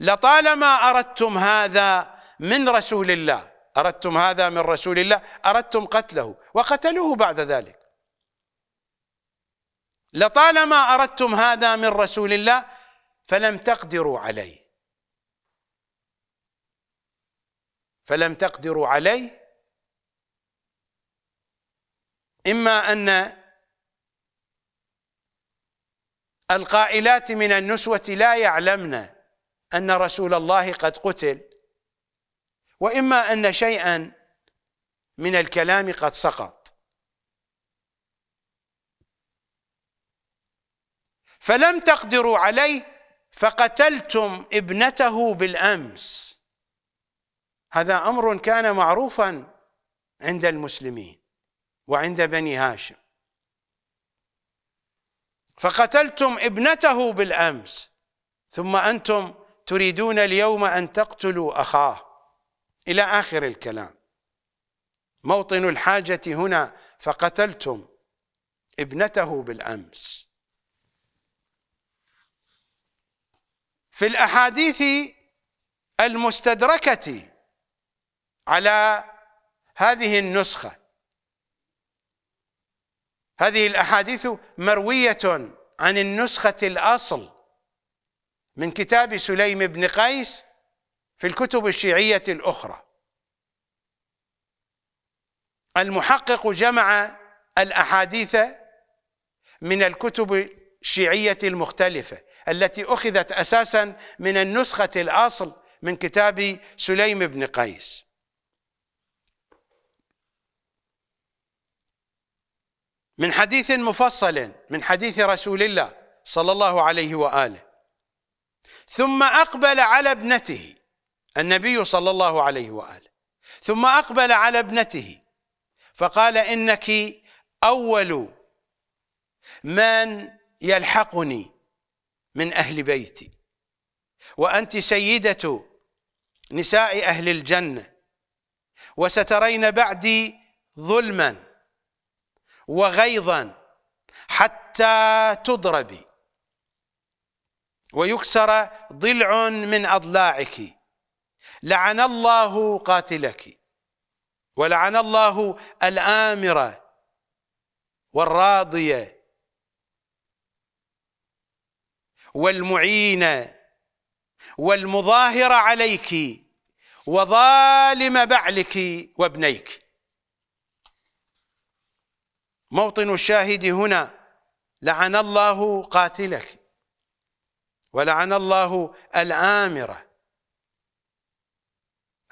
Speaker 1: لطالما أردتم هذا من رسول الله أردتم هذا من رسول الله أردتم قتله وقتلوه بعد ذلك لطالما أردتم هذا من رسول الله فلم تقدروا عليه فلم تقدروا عليه إما أن القائلات من النسوة لا يعلمن أن رسول الله قد قتل واما ان شيئا من الكلام قد سقط فلم تقدروا عليه فقتلتم ابنته بالامس هذا امر كان معروفا عند المسلمين وعند بني هاشم فقتلتم ابنته بالامس ثم انتم تريدون اليوم ان تقتلوا اخاه إلى آخر الكلام موطن الحاجة هنا فقتلتم ابنته بالأمس في الأحاديث المستدركة على هذه النسخة هذه الأحاديث مروية عن النسخة الأصل من كتاب سليم بن قيس في الكتب الشيعية الأخرى المحقق جمع الأحاديث من الكتب الشيعية المختلفة التي أخذت أساسا من النسخة الأصل من كتاب سليم بن قيس من حديث مفصل من حديث رسول الله صلى الله عليه وآله ثم أقبل على ابنته النبي صلى الله عليه واله ثم اقبل على ابنته فقال انك اول من يلحقني من اهل بيتي وانت سيده نساء اهل الجنه وسترين بعدي ظلما وغيظا حتى تضربي ويكسر ضلع من اضلاعك لعن الله قاتلك ولعن الله الآمرة والراضية والمعينة والمظاهرة عليك وظالم بعلك وابنيك موطن الشاهد هنا لعن الله قاتلك ولعن الله الآمره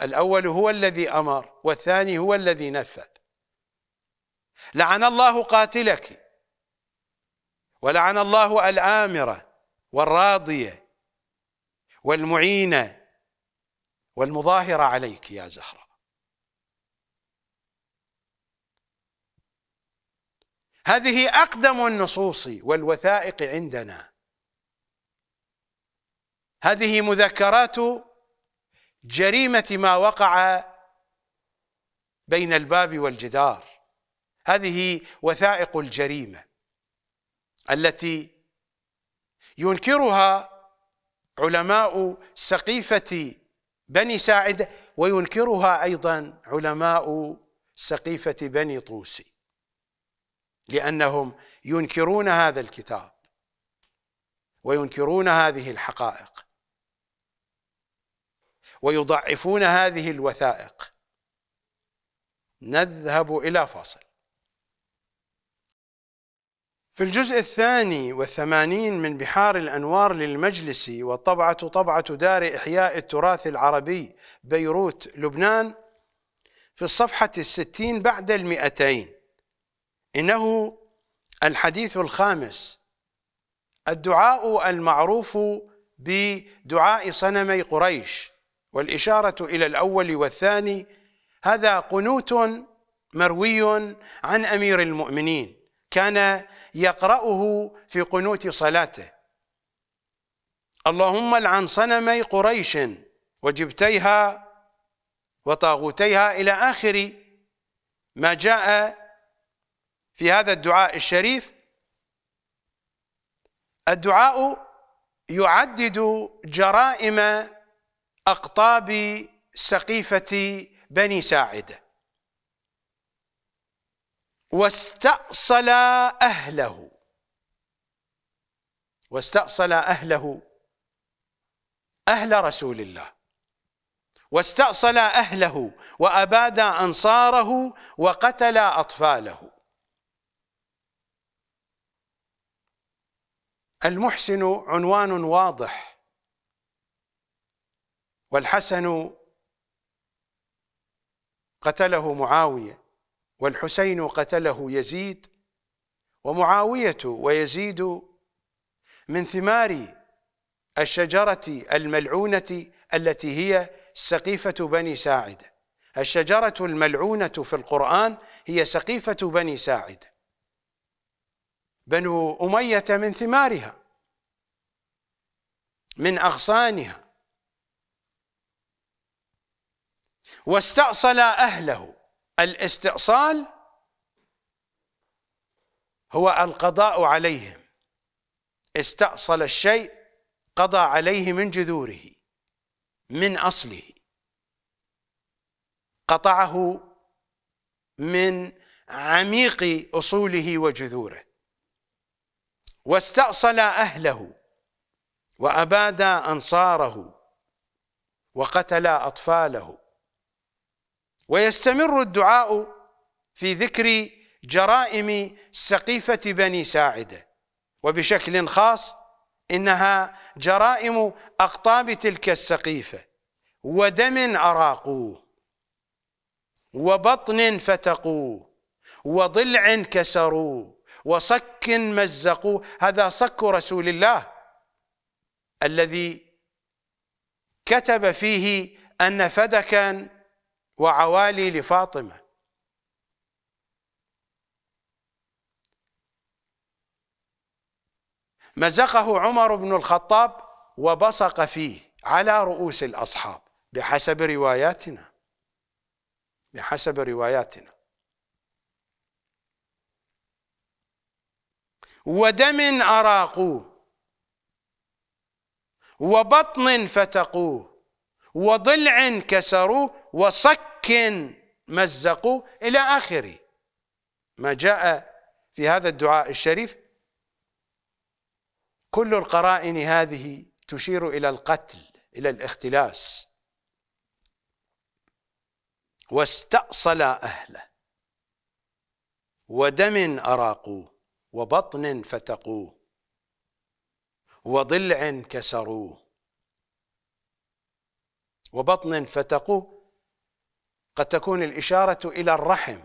Speaker 1: الأول هو الذي أمر والثاني هو الذي نفذ لعن الله قاتلك ولعن الله الآمرة والراضية والمعينة والمظاهرة عليك يا زهرة هذه أقدم النصوص والوثائق عندنا هذه مذكرات جريمه ما وقع بين الباب والجدار هذه وثائق الجريمه التي ينكرها علماء سقيفه بني ساعده وينكرها ايضا علماء سقيفه بني طوسي لانهم ينكرون هذا الكتاب وينكرون هذه الحقائق ويضعفون هذه الوثائق نذهب إلى فاصل في الجزء الثاني والثمانين من بحار الأنوار للمجلس والطبعة طبعة دار إحياء التراث العربي بيروت لبنان في الصفحة الستين بعد المئتين إنه الحديث الخامس الدعاء المعروف بدعاء صنمي قريش والإشارة إلى الأول والثاني هذا قنوت مروي عن أمير المؤمنين كان يقرأه في قنوت صلاته اللهم العن صنمي قريش وجبتيها وطاغوتيها إلى آخر ما جاء في هذا الدعاء الشريف الدعاء يعدد جرائم أقطاب سقيفة بني ساعدة واستأصل أهله واستأصل أهله أهل رسول الله واستأصل أهله وأباد أنصاره وقتل أطفاله المحسن عنوان واضح والحسن قتله معاوية والحسين قتله يزيد ومعاوية ويزيد من ثمار الشجرة الملعونة التي هي سقيفة بني ساعدة الشجرة الملعونة في القرآن هي سقيفة بني ساعدة بنو أمية من ثمارها من أغصانها واستأصل أهله الاستئصال هو القضاء عليهم استأصل الشيء قضى عليه من جذوره من أصله قطعه من عميق أصوله وجذوره واستأصل أهله وأباد أنصاره وقتل أطفاله ويستمر الدعاء في ذكر جرائم سقيفة بني ساعدة وبشكل خاص إنها جرائم أقطاب تلك السقيفة ودم عراقوه وبطن فتقوه وضلع كسروه وصك مزقوه هذا صك رسول الله الذي كتب فيه أن فدكاً وعوالي لفاطمة مزقه عمر بن الخطاب وبصق فيه على رؤوس الأصحاب بحسب رواياتنا بحسب رواياتنا ودم أراقوه وبطن فتقوه وضلع كسروه وصك لكن مزقوا إلى آخره ما جاء في هذا الدعاء الشريف كل القرائن هذه تشير إلى القتل إلى الاختلاس واستأصل أهله ودم أراقوه وبطن فتقوه وضلع كسروه وبطن فتقوه قد تكون الإشارة إلى الرحم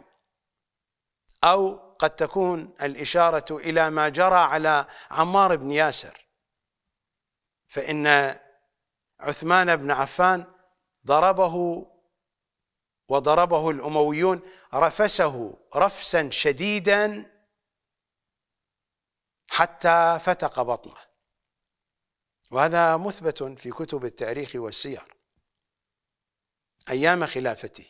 Speaker 1: أو قد تكون الإشارة إلى ما جرى على عمار بن ياسر فإن عثمان بن عفان ضربه وضربه الأمويون رفسه رفسا شديدا حتى فتق بطنه وهذا مثبت في كتب التاريخ والسير أيام خلافته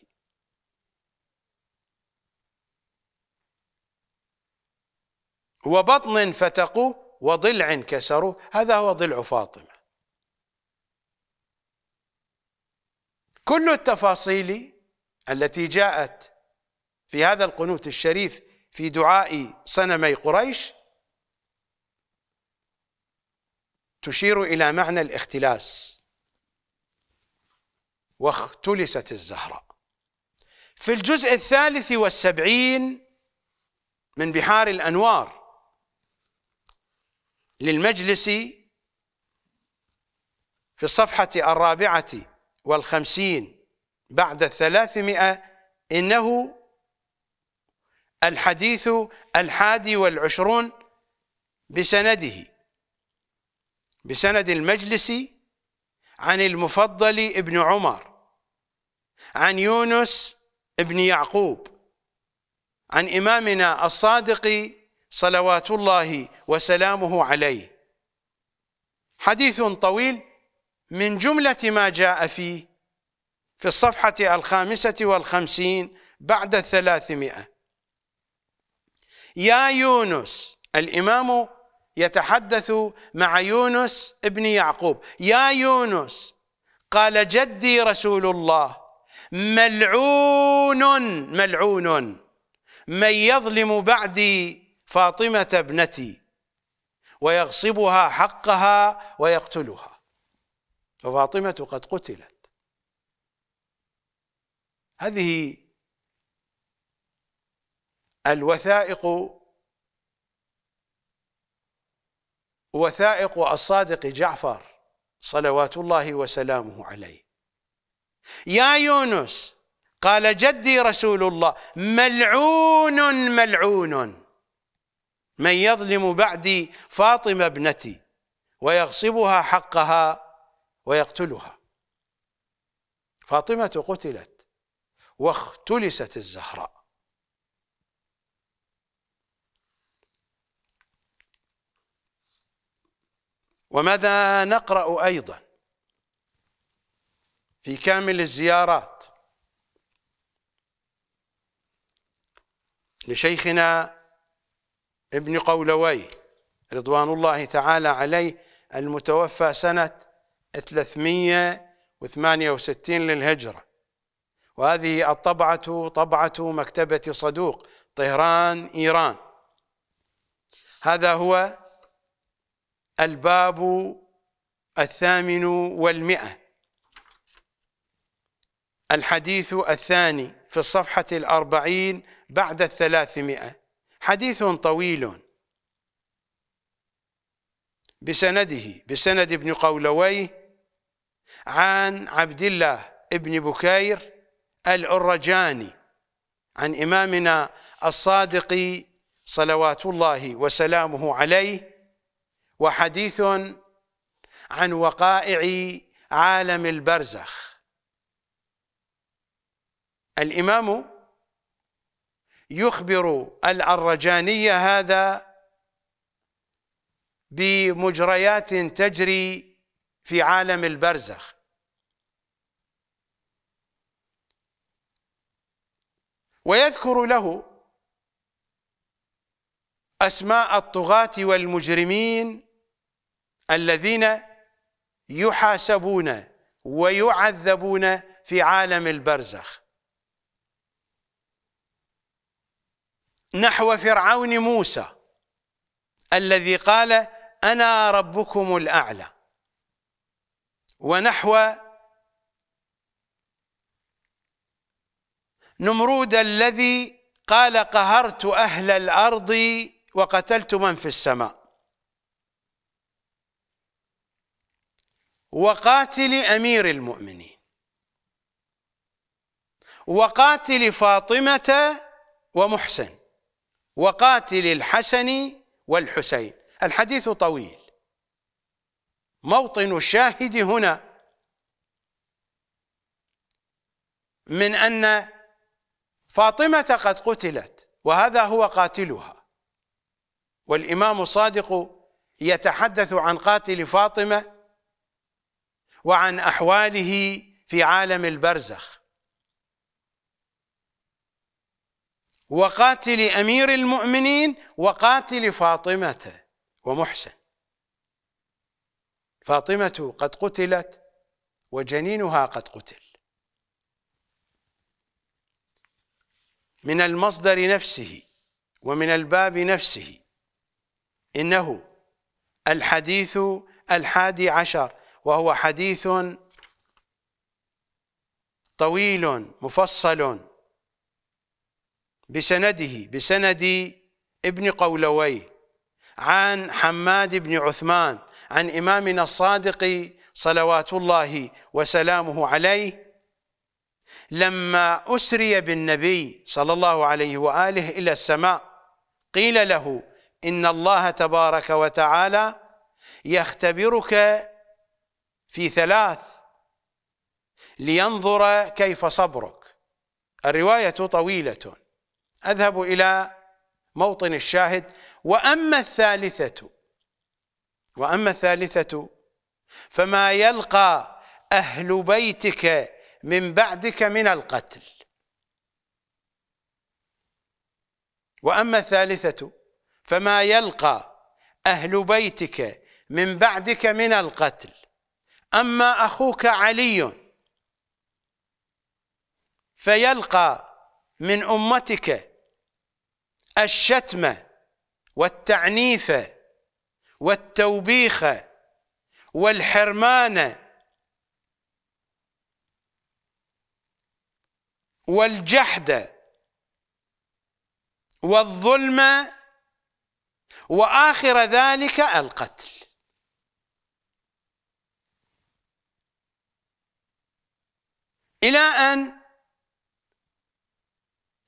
Speaker 1: وبطن فتقوه وضلع كسروه هذا هو ضلع فاطمة كل التفاصيل التي جاءت في هذا القنوت الشريف في دعاء صنمي قريش تشير إلى معنى الاختلاس واختلست الزهراء في الجزء الثالث والسبعين من بحار الأنوار للمجلس في الصفحة الرابعة والخمسين بعد الثلاثمائة إنه الحديث الحادي والعشرون بسنده بسند المجلس عن المفضل ابن عمر عن يونس ابن يعقوب عن إمامنا الصادق صلوات الله وسلامه عليه حديث طويل من جملة ما جاء فيه في الصفحة الخامسة والخمسين بعد الثلاثمائة يا يونس الإمام يتحدث مع يونس ابن يعقوب يا يونس قال جدي رسول الله ملعون ملعون من يظلم بعدي فاطمة ابنتي ويغصبها حقها ويقتلها وفاطمة قد قتلت هذه الوثائق وثائق الصادق جعفر صلوات الله وسلامه عليه يا يونس قال جدي رسول الله ملعون ملعون من يظلم بعدي فاطمة ابنتي ويغصبها حقها ويقتلها فاطمة قتلت واختلست الزهراء وماذا نقرأ أيضا في كامل الزيارات لشيخنا ابن قولوي رضوان الله تعالى عليه المتوفى سنة 368 للهجرة وهذه الطبعة طبعة مكتبة صدوق طهران إيران هذا هو الباب الثامن والمئة الحديث الثاني في الصفحة الأربعين بعد الثلاثمائة حديث طويل بسنده بسند ابن قولويه عن عبد الله ابن بكير الأرجاني عن إمامنا الصادق صلوات الله وسلامه عليه وحديث عن وقائع عالم البرزخ الإمام يخبر العرجاني هذا بمجريات تجري في عالم البرزخ ويذكر له أسماء الطغاة والمجرمين الذين يحاسبون ويعذبون في عالم البرزخ نحو فرعون موسى الذي قال أنا ربكم الأعلى ونحو نمرود الذي قال قهرت أهل الأرض وقتلت من في السماء وقاتل أمير المؤمنين وقاتل فاطمة ومحسن وقاتل الحسن والحسين الحديث طويل موطن الشاهد هنا من أن فاطمة قد قتلت وهذا هو قاتلها والإمام الصادق يتحدث عن قاتل فاطمة وعن أحواله في عالم البرزخ وقاتل أمير المؤمنين وقاتل فاطمة ومحسن فاطمة قد قتلت وجنينها قد قتل من المصدر نفسه ومن الباب نفسه إنه الحديث الحادي عشر وهو حديث طويل مفصل بسنده بسند ابن قولوي عن حماد بن عثمان عن إمامنا الصادق صلوات الله وسلامه عليه لما أسري بالنبي صلى الله عليه وآله إلى السماء قيل له إن الله تبارك وتعالى يختبرك في ثلاث لينظر كيف صبرك الرواية طويلة أذهب إلى موطن الشاهد وأما الثالثة وأما الثالثة فما يلقى أهل بيتك من بعدك من القتل وأما الثالثة فما يلقى أهل بيتك من بعدك من القتل أما أخوك علي فيلقى من أمتك الشتمة والتعنيف والتوبيخ والحرمان والجحد والظلم واخر ذلك القتل الى ان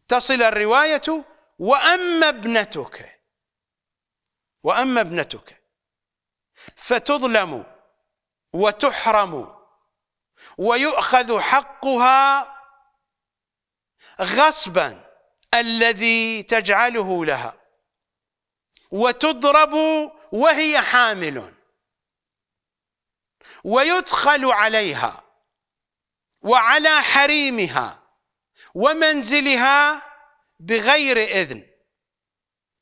Speaker 1: تصل الروايه واما ابنتك واما ابنتك فتظلم وتحرم ويؤخذ حقها غصبا الذي تجعله لها وتضرب وهي حامل ويدخل عليها وعلى حريمها ومنزلها بغير إذن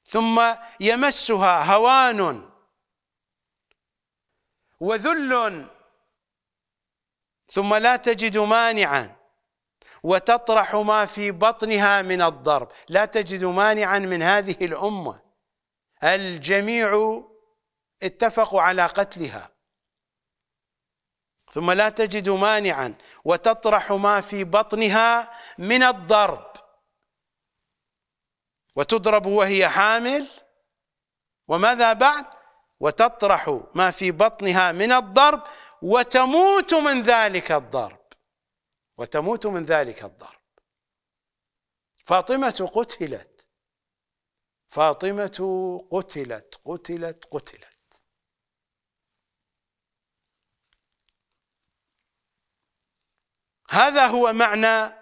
Speaker 1: ثم يمسها هوان وذل ثم لا تجد مانعا وتطرح ما في بطنها من الضرب لا تجد مانعا من هذه الأمة الجميع اتفقوا على قتلها ثم لا تجد مانعا وتطرح ما في بطنها من الضرب وتضرب وهي حامل وماذا بعد وتطرح ما في بطنها من الضرب وتموت من ذلك الضرب وتموت من ذلك الضرب فاطمة قتلت فاطمة قتلت قتلت قتلت هذا هو معنى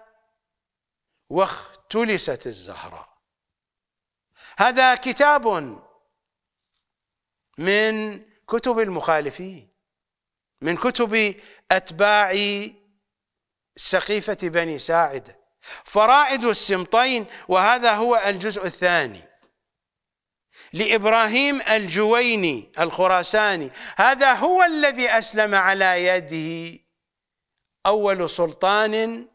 Speaker 1: واختلست الزهراء هذا كتاب من كتب المخالفين من كتب أتباع سقيفة بني ساعدة فرائد السمطين وهذا هو الجزء الثاني لإبراهيم الجويني الخراساني هذا هو الذي أسلم على يده أول سلطان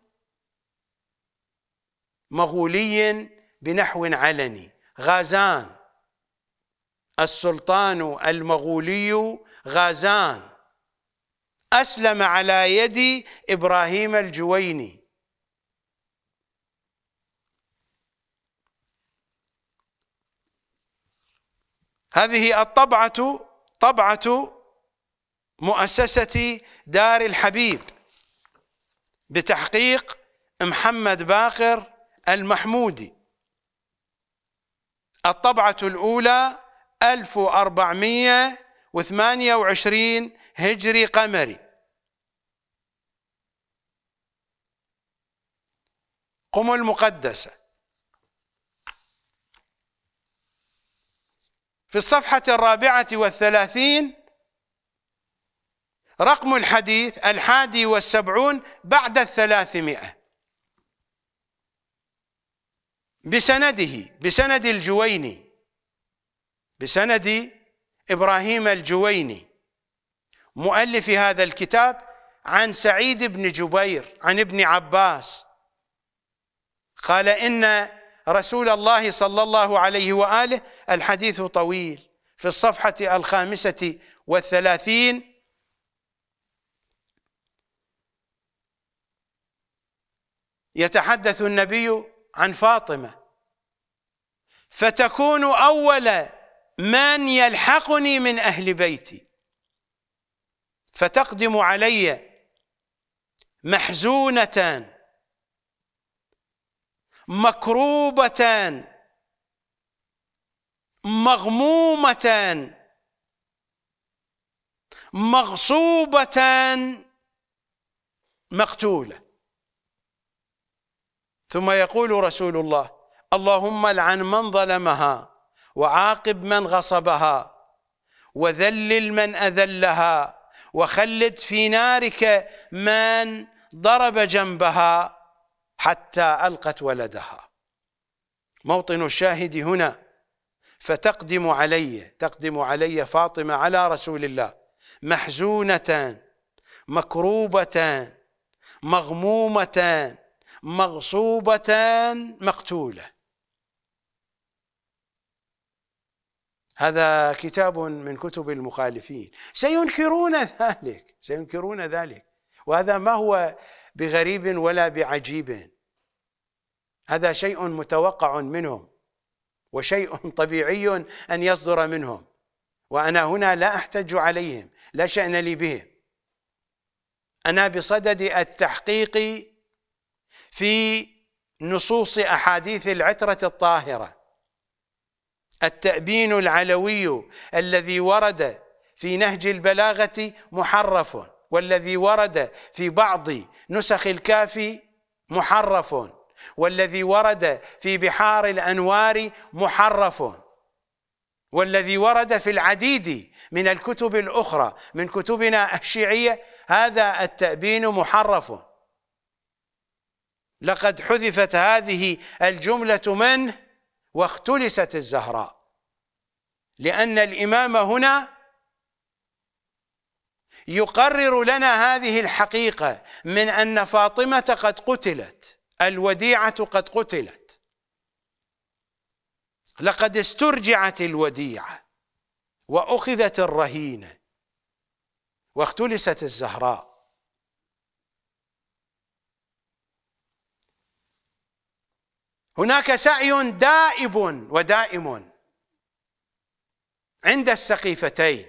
Speaker 1: مغولي بنحو علني غازان السلطان المغولي غازان أسلم على يد إبراهيم الجويني هذه الطبعة طبعة مؤسسة دار الحبيب بتحقيق محمد باقر المحمودي الطبعة الأولى 1428 هجري قمري قم المقدسة في الصفحة الرابعة والثلاثين رقم الحديث الحادي والسبعون بعد الثلاثمائة بسنده بسند الجويني بسند إبراهيم الجويني مؤلف هذا الكتاب عن سعيد بن جبير عن ابن عباس قال إن رسول الله صلى الله عليه وآله الحديث طويل في الصفحة الخامسة والثلاثين يتحدث النبي عن فاطمة فتكون أول من يلحقني من أهل بيتي فتقدم علي محزونة مكروبة مغمومة مغصوبة مقتولة ثم يقول رسول الله اللهم لعن من ظلمها وعاقب من غصبها وذلل من أذلها وخلد في نارك من ضرب جنبها حتى ألقت ولدها موطن الشاهد هنا فتقدم علي تقدم علي فاطمة على رسول الله محزونة مكروبة مغمومة مغصوبة مقتولة هذا كتاب من كتب المخالفين سينكرون ذلك سينكرون ذلك وهذا ما هو بغريب ولا بعجيب هذا شيء متوقع منهم وشيء طبيعي أن يصدر منهم وأنا هنا لا أحتج عليهم لا شأن لي بهم أنا بصدد التحقيق في نصوص احاديث العتره الطاهره التأبين العلوي الذي ورد في نهج البلاغة محرف والذي ورد في بعض نسخ الكافي محرف والذي ورد في بحار الأنوار محرف والذي ورد في العديد من الكتب الأخرى من كتبنا الشيعية هذا التأبين محرف لقد حذفت هذه الجملة منه واختلست الزهراء لأن الإمام هنا يقرر لنا هذه الحقيقة من أن فاطمة قد قتلت الوديعة قد قتلت لقد استرجعت الوديعة وأخذت الرهينة واختلست الزهراء هناك سعي دائب ودائم عند السقيفتين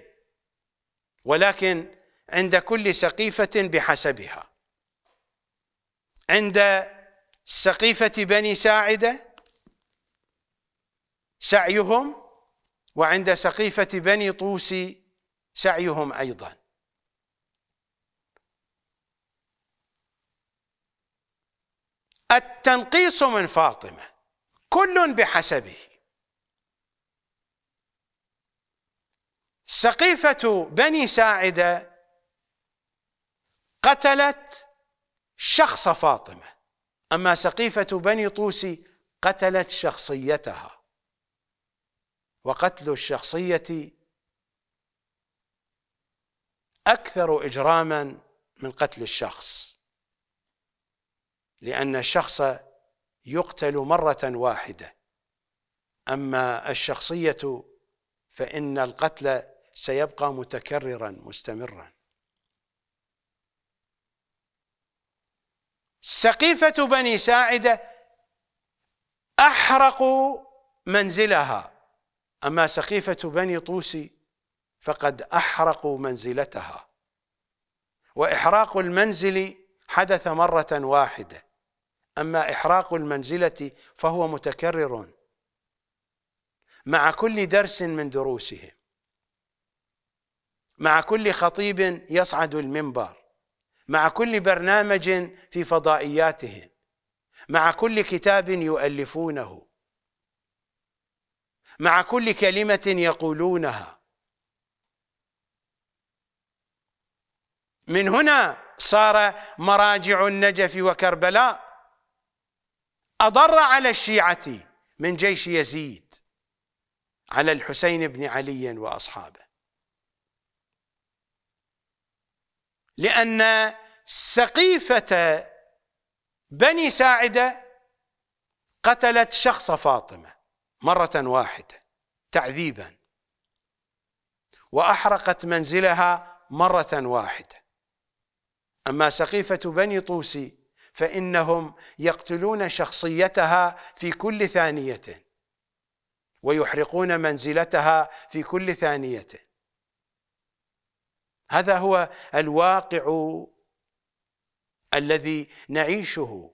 Speaker 1: ولكن عند كل سقيفة بحسبها عند سقيفة بني ساعدة سعيهم وعند سقيفة بني طوسي سعيهم أيضاً التنقيص من فاطمة كل بحسبه سقيفة بني ساعدة قتلت شخص فاطمة أما سقيفة بني طوسي قتلت شخصيتها وقتل الشخصية أكثر إجراما من قتل الشخص لأن الشخص يقتل مرة واحدة أما الشخصية فإن القتل سيبقى متكررا مستمرا سقيفة بني ساعدة أحرقوا منزلها أما سقيفة بني طوسي فقد أحرقوا منزلتها وإحراق المنزل حدث مرة واحدة أما إحراق المنزلة فهو متكرر مع كل درس من دروسهم مع كل خطيب يصعد المنبر مع كل برنامج في فضائياتهم مع كل كتاب يؤلفونه مع كل كلمة يقولونها من هنا صار مراجع النجف وكربلاء أضر على الشيعة من جيش يزيد على الحسين بن علي وأصحابه لأن سقيفة بني ساعدة قتلت شخص فاطمة مرة واحدة تعذيبا وأحرقت منزلها مرة واحدة أما سقيفة بني طوسي فانهم يقتلون شخصيتها في كل ثانيه ويحرقون منزلتها في كل ثانيه هذا هو الواقع الذي نعيشه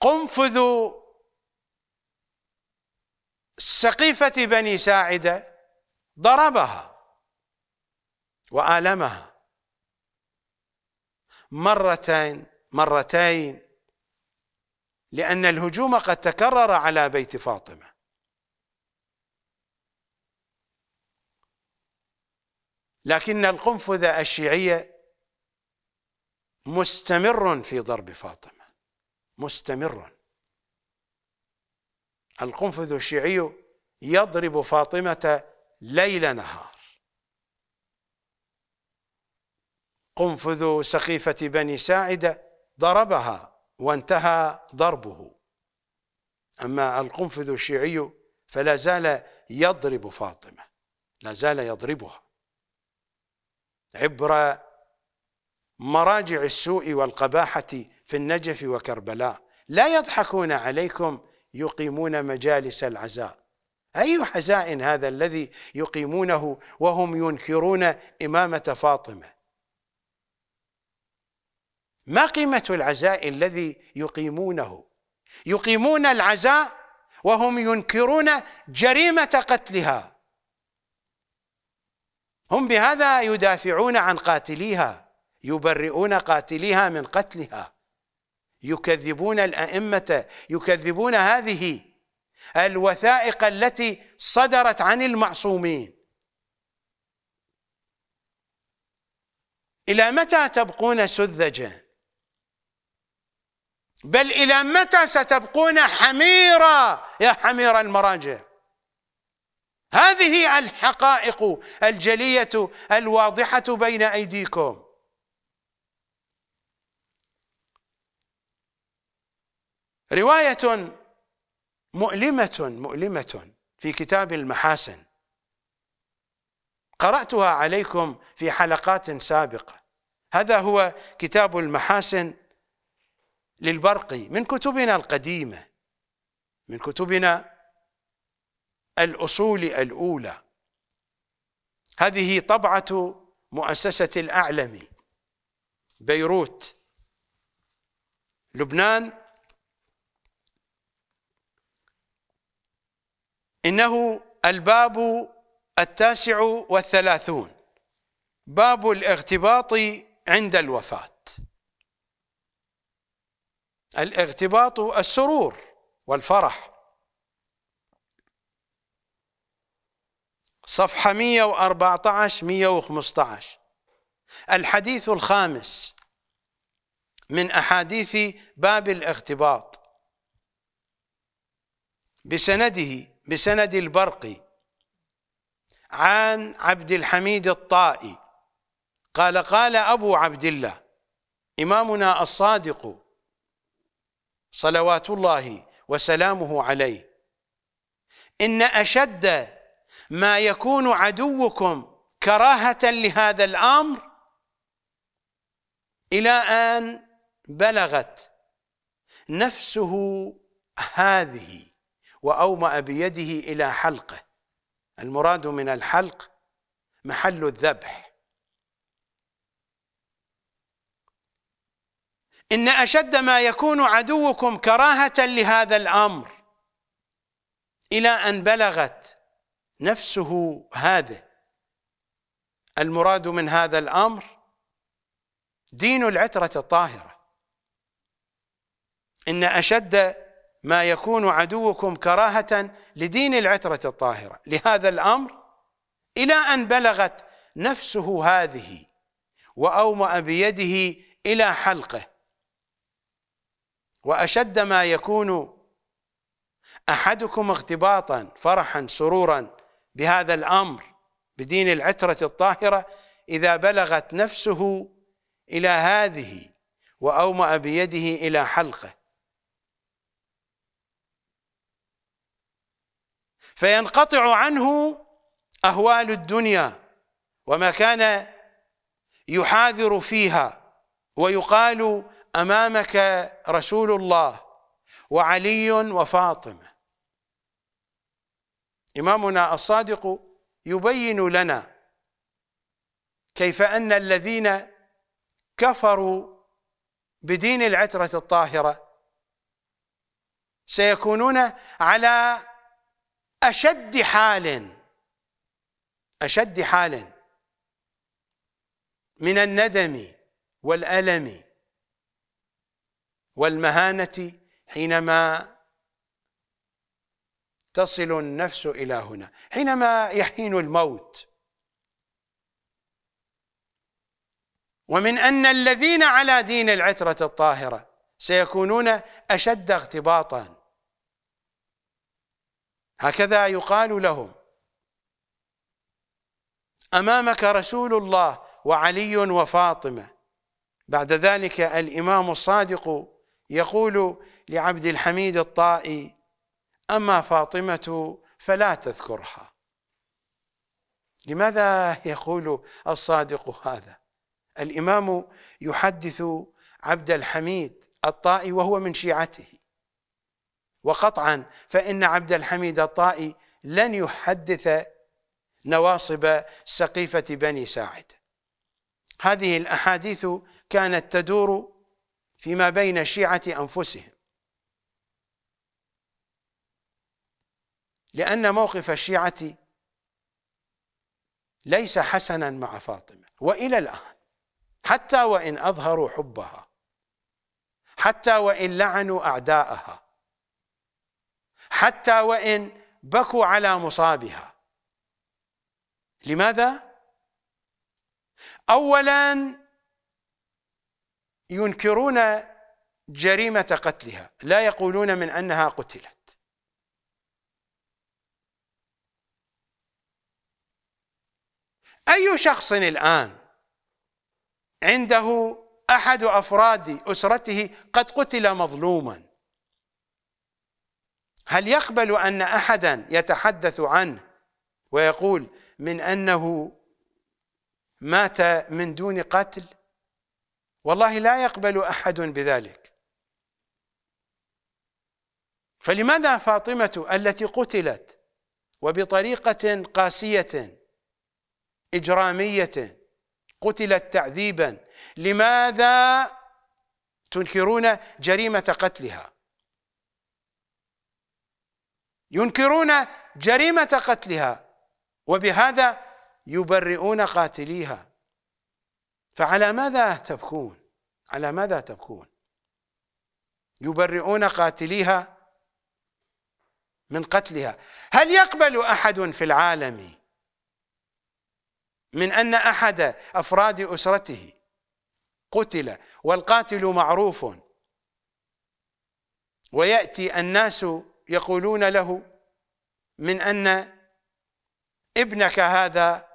Speaker 1: قنفذ سقيفه بني ساعده ضربها والمها مرتين مرتين لأن الهجوم قد تكرر على بيت فاطمة لكن القنفذة الشيعية مستمر في ضرب فاطمة مستمر القنفذ الشيعي يضرب فاطمة ليل نهار قنفذ سقيفة بني ساعدة ضربها وانتهى ضربه أما القنفذ الشيعي فلا زال يضرب فاطمة لا زال يضربها عبر مراجع السوء والقباحة في النجف وكربلاء لا يضحكون عليكم يقيمون مجالس العزاء أي حزاء هذا الذي يقيمونه وهم ينكرون إمامة فاطمة ما قيمة العزاء الذي يقيمونه يقيمون العزاء وهم ينكرون جريمة قتلها هم بهذا يدافعون عن قاتليها يبرئون قاتليها من قتلها يكذبون الأئمة يكذبون هذه الوثائق التي صدرت عن المعصومين إلى متى تبقون سذجاً بل إلى متى ستبقون حميرا يا حمير المراجع هذه الحقائق الجلية الواضحة بين أيديكم رواية مؤلمة مؤلمة في كتاب المحاسن قرأتها عليكم في حلقات سابقة هذا هو كتاب المحاسن للبرقي من كتبنا القديمة من كتبنا الأصول الأولى هذه طبعة مؤسسة الأعلم بيروت لبنان إنه الباب التاسع والثلاثون باب الاغتباط عند الوفاه الاغتباط السرور والفرح صفحة 114 115 الحديث الخامس من أحاديث باب الاغتباط بسنده بسند البرقي عن عبد الحميد الطائي قال قال أبو عبد الله إمامنا الصادق صلوات الله وسلامه عليه إن أشد ما يكون عدوكم كراهة لهذا الأمر إلى أن بلغت نفسه هذه وأومأ بيده إلى حلقه المراد من الحلق محل الذبح إن أشد ما يكون عدوكم كراهة لهذا الأمر إلى أن بلغت نفسه هذا المراد من هذا الأمر دين العترة الطاهرة إن أشد ما يكون عدوكم كراهة لدين العترة الطاهرة لهذا الأمر إلى أن بلغت نفسه هذه وأومأ بيده إلى حلقه وأشد ما يكون أحدكم اغتباطا فرحا سرورا بهذا الأمر بدين العترة الطاهرة إذا بلغت نفسه إلى هذه وأومأ بيده إلى حلقه فينقطع عنه أهوال الدنيا وما كان يحاذر فيها ويقال امامك رسول الله وعلي وفاطمه امامنا الصادق يبين لنا كيف ان الذين كفروا بدين العتره الطاهره سيكونون على اشد حال اشد حال من الندم والالم والمهانة حينما تصل النفس إلى هنا حينما يحين الموت ومن أن الذين على دين العترة الطاهرة سيكونون أشد اغتباطا هكذا يقال لهم أمامك رسول الله وعلي وفاطمة بعد ذلك الإمام الصادق يقول لعبد الحميد الطائي أما فاطمة فلا تذكرها لماذا يقول الصادق هذا الإمام يحدث عبد الحميد الطائي وهو من شيعته وقطعا فإن عبد الحميد الطائي لن يحدث نواصب سقيفة بني ساعد هذه الأحاديث كانت تدور فيما بين الشيعة أنفسهم لأن موقف الشيعة ليس حسنا مع فاطمة وإلى الآن حتى وإن أظهروا حبها حتى وإن لعنوا أعداءها حتى وإن بكوا على مصابها لماذا؟ أولاً ينكرون جريمة قتلها لا يقولون من أنها قتلت أي شخص الآن عنده أحد أفراد أسرته قد قتل مظلوما هل يقبل أن أحدا يتحدث عنه ويقول من أنه مات من دون قتل؟ والله لا يقبل أحد بذلك فلماذا فاطمة التي قتلت وبطريقة قاسية إجرامية قتلت تعذيبا لماذا تنكرون جريمة قتلها ينكرون جريمة قتلها وبهذا يبرئون قاتليها فعلى ماذا تبكون على ماذا تبكون يبرئون قاتليها من قتلها هل يقبل أحد في العالم من أن أحد أفراد أسرته قتل والقاتل معروف ويأتي الناس يقولون له من أن ابنك هذا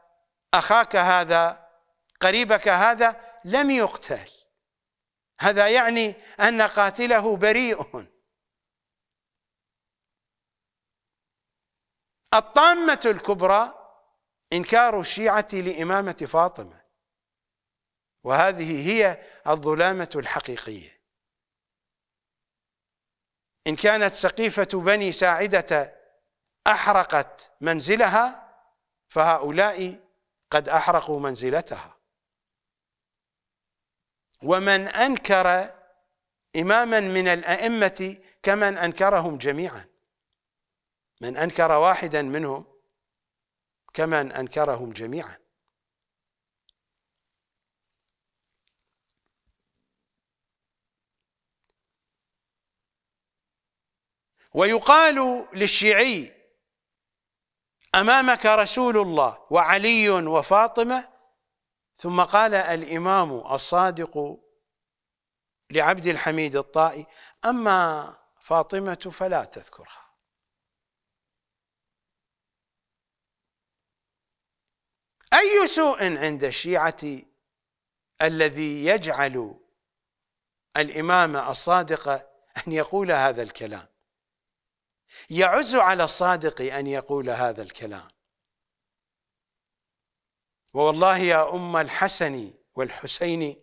Speaker 1: أخاك هذا قريبك هذا لم يقتل هذا يعني أن قاتله بريء الطامة الكبرى إنكار الشيعة لإمامة فاطمة وهذه هي الظلامة الحقيقية إن كانت سقيفة بني ساعدة أحرقت منزلها فهؤلاء قد أحرقوا منزلتها ومن أنكر إماما من الأئمة كمن أنكرهم جميعا من أنكر واحدا منهم كمن أنكرهم جميعا ويقال للشيعي أمامك رسول الله وعلي وفاطمة ثم قال الإمام الصادق لعبد الحميد الطائي أما فاطمة فلا تذكرها أي سوء عند الشيعة الذي يجعل الإمام الصادق أن يقول هذا الكلام يعز على الصادق أن يقول هذا الكلام ووالله يا أم الحسن والحسين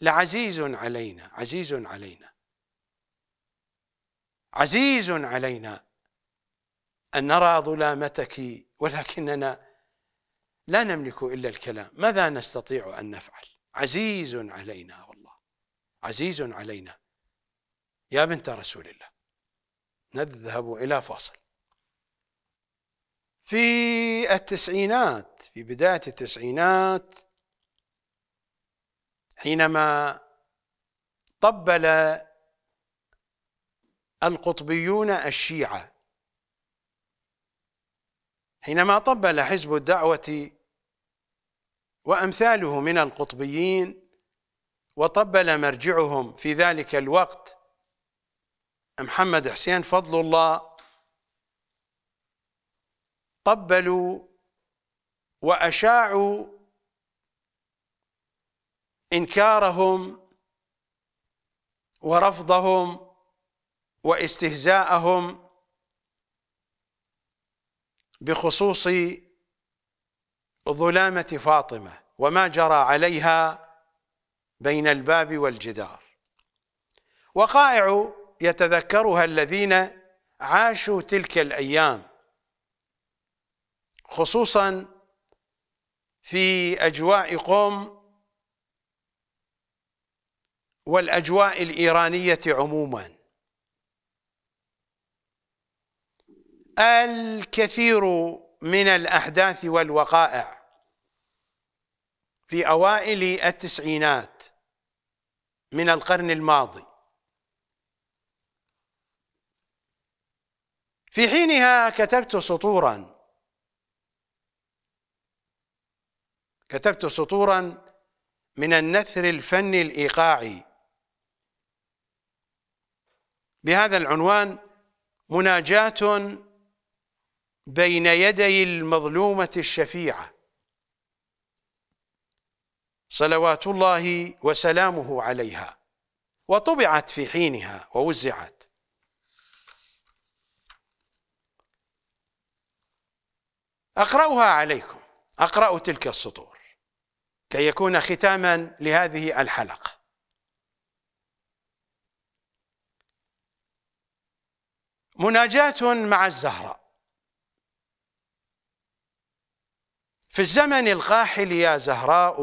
Speaker 1: لعزيز علينا عزيز علينا عزيز علينا أن نرى ظلامتك ولكننا لا نملك إلا الكلام ماذا نستطيع أن نفعل عزيز علينا والله عزيز علينا يا بنت رسول الله نذهب إلى فاصل في التسعينات في بداية التسعينات حينما طبل القطبيون الشيعة حينما طبل حزب الدعوة وأمثاله من القطبيين وطبل مرجعهم في ذلك الوقت محمد حسين فضل الله طبلوا واشاعوا انكارهم ورفضهم واستهزاءهم بخصوص ظلامه فاطمه وما جرى عليها بين الباب والجدار وقائع يتذكرها الذين عاشوا تلك الايام خصوصا في اجواء قوم والاجواء الايرانيه عموما الكثير من الاحداث والوقائع في اوائل التسعينات من القرن الماضي في حينها كتبت سطورا كتبت سطورا من النثر الفني الايقاعي بهذا العنوان مناجاة بين يدي المظلومة الشفيعة صلوات الله وسلامه عليها وطبعت في حينها ووزعت أقرأها عليكم أقرأ تلك السطور كي يكون ختاما لهذه الحلقه مناجاه مع الزهراء في الزمن القاحل يا زهراء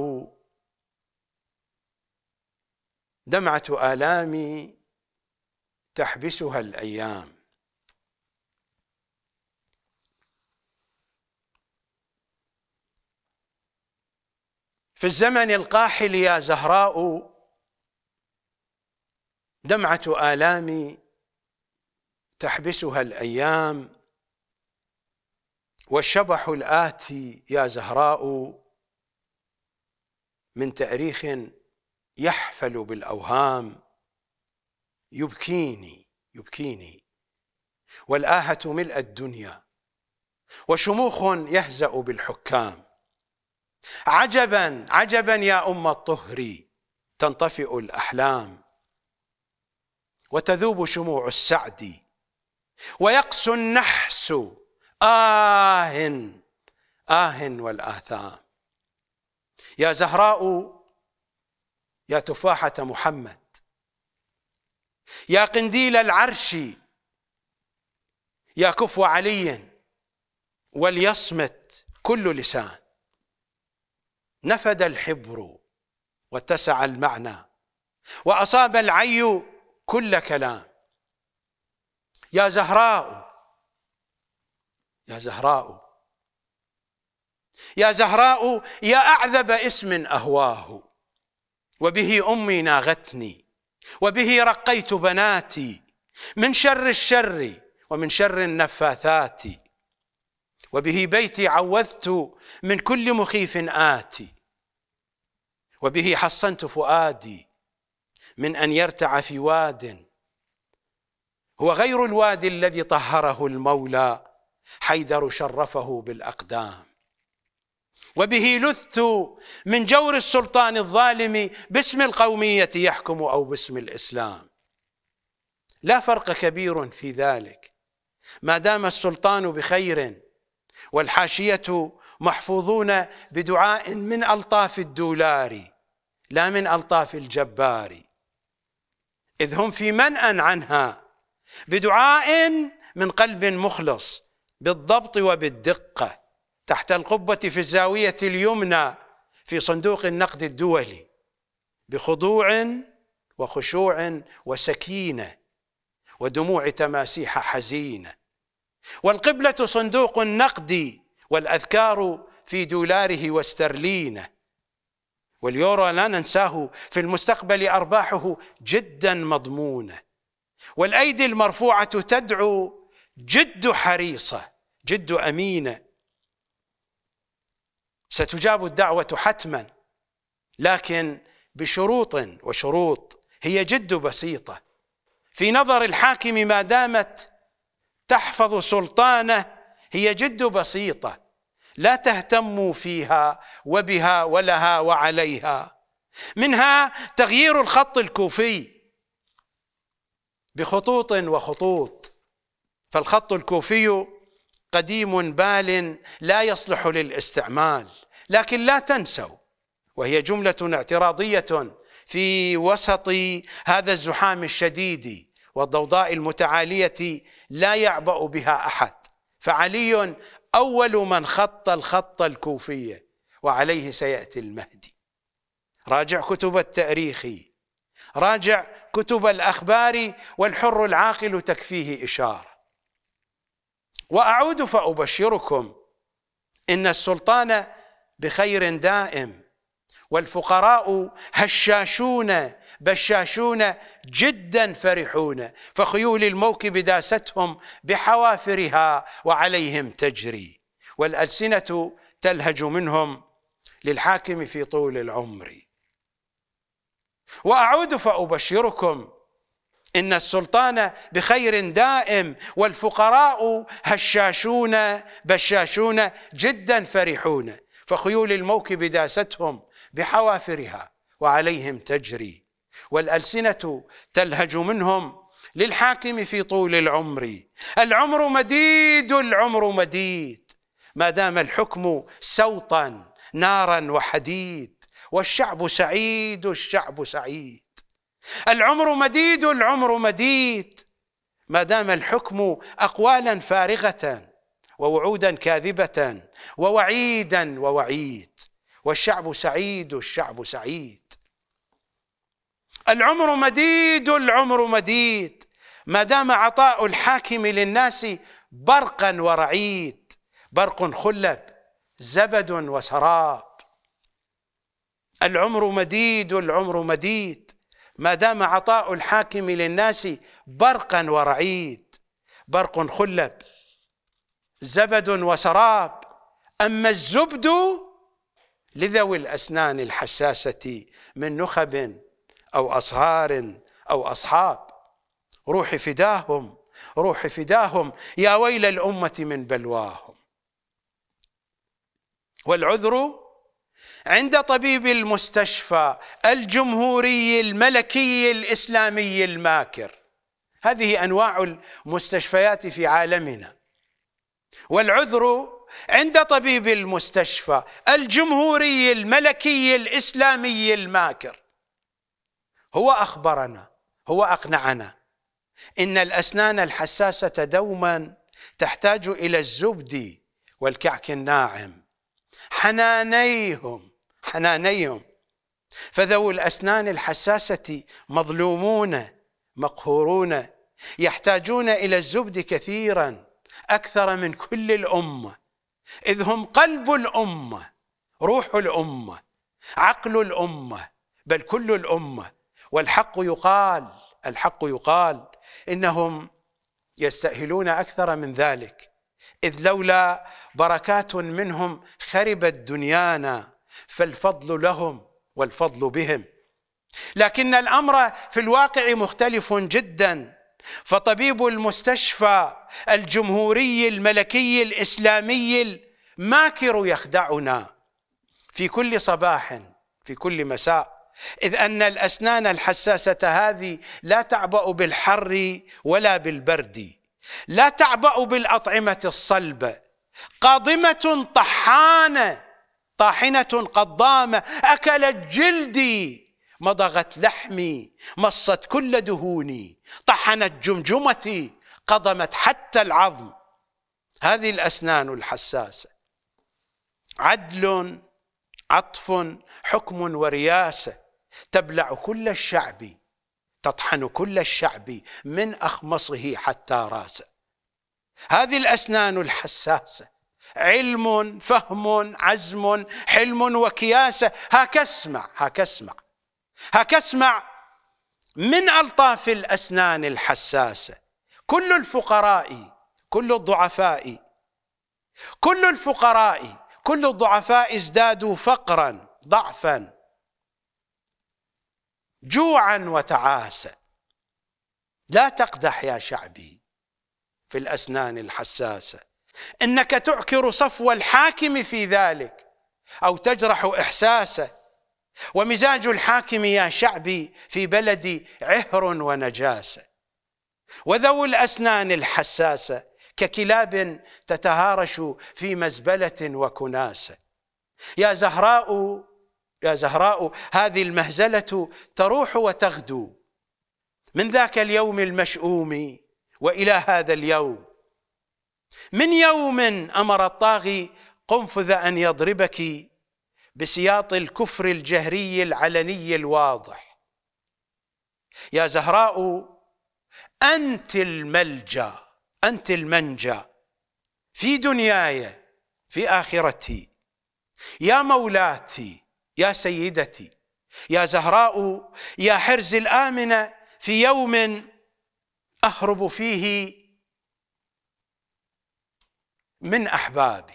Speaker 1: دمعه الامي تحبسها الايام في الزمن القاحل يا زهراء دمعة آلامي تحبسها الأيام والشبح الآتي يا زهراء من تأريخ يحفل بالأوهام يبكيني يبكيني والآهة ملء الدنيا وشموخ يهزأ بالحكام عجبا عجبا يا أم الطهر تنطفئ الأحلام وتذوب شموع السعد ويقسو النحس آه آه والآثام يا زهراء يا تفاحة محمد يا قنديل العرش يا كفو علي وليصمت كل لسان نفد الحبر واتسع المعنى وأصاب العي كل كلام يا زهراء يا زهراء يا زهراء يا أعذب اسم أهواه وبه أمي ناغتني وبه رقيت بناتي من شر الشر ومن شر النفاثات وبه بيتي عوذت من كل مخيف آتي وبه حصنت فؤادي من ان يرتع في واد هو غير الوادي الذي طهره المولى حيدر شرفه بالاقدام وبه لثت من جور السلطان الظالم باسم القوميه يحكم او باسم الاسلام لا فرق كبير في ذلك ما دام السلطان بخير والحاشيه محفوظون بدعاء من ألطاف الدولار لا من ألطاف الجبار إذ هم في منأى عنها بدعاء من قلب مخلص بالضبط وبالدقة تحت القبة في الزاوية اليمنى في صندوق النقد الدولي بخضوع وخشوع وسكينة ودموع تماسيح حزينة والقبلة صندوق النقد والأذكار في دولاره واسترلينه واليورو لا ننساه في المستقبل أرباحه جدا مضمونة والأيدي المرفوعة تدعو جد حريصة جد أمينة ستجاب الدعوة حتما لكن بشروط وشروط هي جد بسيطة في نظر الحاكم ما دامت تحفظ سلطانه هي جد بسيطة لا تهتموا فيها وبها ولها وعليها منها تغيير الخط الكوفي بخطوط وخطوط فالخط الكوفي قديم بال لا يصلح للاستعمال لكن لا تنسوا وهي جملة اعتراضية في وسط هذا الزحام الشديد والضوضاء المتعالية لا يعبأ بها أحد فعلي أول من خط الخط الكوفية وعليه سيأتي المهدي راجع كتب التاريخ راجع كتب الأخبار والحر العاقل تكفيه إشارة وأعود فأبشركم إن السلطان بخير دائم والفقراء هشاشون بشاشون جدا فرحون فخيول الموكب داستهم بحوافرها وعليهم تجري والألسنة تلهج منهم للحاكم في طول العمر وأعود فأبشركم إن السلطان بخير دائم والفقراء هشاشون بشاشون جدا فرحون فخيول الموكب داستهم بحوافرها وعليهم تجري والألسنة تلهج منهم للحاكم في طول العمر العمر مديد العمر مديد ما دام الحكم سوطا نارا وحديد والشعب سعيد الشعب سعيد العمر مديد العمر مديد ما دام الحكم أقوالا فارغة ووعودا كاذبة ووعيدا ووعيد والشعب سعيد الشعب سعيد العمر مديد العمر مديد ما دام عطاء الحاكم للناس برقا ورعيد برق خلب زبد وسراب العمر مديد العمر مديد ما دام عطاء الحاكم للناس برقا ورعيد برق خلب زبد وسراب أما الزبد لذوي الأسنان الحساسة من نخب أو أصهار أو أصحاب روحي فداهم روحي فداهم يا ويل الأمة من بلواهم والعذر عند طبيب المستشفى الجمهوري الملكي الإسلامي الماكر هذه أنواع المستشفيات في عالمنا والعذر عند طبيب المستشفى الجمهوري الملكي الإسلامي الماكر هو أخبرنا هو أقنعنا إن الأسنان الحساسة دوما تحتاج إلى الزبد والكعك الناعم حنانيهم حنانيهم فذو الأسنان الحساسة مظلومون مقهورون يحتاجون إلى الزبد كثيرا أكثر من كل الأمة إذ هم قلب الأمة روح الأمة عقل الأمة بل كل الأمة والحق يقال الحق يقال إنهم يستأهلون أكثر من ذلك إذ لولا بركات منهم خربت دنيانا فالفضل لهم والفضل بهم لكن الأمر في الواقع مختلف جدا فطبيب المستشفى الجمهوري الملكي الإسلامي الماكر يخدعنا في كل صباح في كل مساء إذ أن الأسنان الحساسة هذه لا تعبأ بالحر ولا بالبرد لا تعبأ بالأطعمة الصلبة قاضمة طحانة طاحنة قضامة أكلت جلدي مضغت لحمي مصت كل دهوني طحنت جمجمتي قضمت حتى العظم هذه الأسنان الحساسة عدل عطف حكم ورياسه تبلع كل الشعب تطحن كل الشعب من أخمصه حتى راسه هذه الأسنان الحساسة علم فهم عزم حلم وكياسة هك اسمع هك اسمع هك اسمع من ألطاف الأسنان الحساسة كل الفقراء كل الضعفاء كل الفقراء كل الضعفاء ازدادوا فقرا ضعفا جوعا وتعاسا لا تقدح يا شعبي في الأسنان الحساسة إنك تعكر صفو الحاكم في ذلك أو تجرح إحساسه ومزاج الحاكم يا شعبي في بلدي عهر ونجاسة وذو الأسنان الحساسة ككلاب تتهارش في مزبلة وكناسة يا زهراء يا زهراء هذه المهزلة تروح وتغدو من ذاك اليوم المشؤوم وإلى هذا اليوم من يوم أمر الطاغي قنفذ أن يضربك بسياط الكفر الجهري العلني الواضح يا زهراء أنت الملجأ أنت المنجأ في دنياي في آخرتي يا مولاتي يا سيدتي يا زهراء يا حرز الامنه في يوم اهرب فيه من احبابي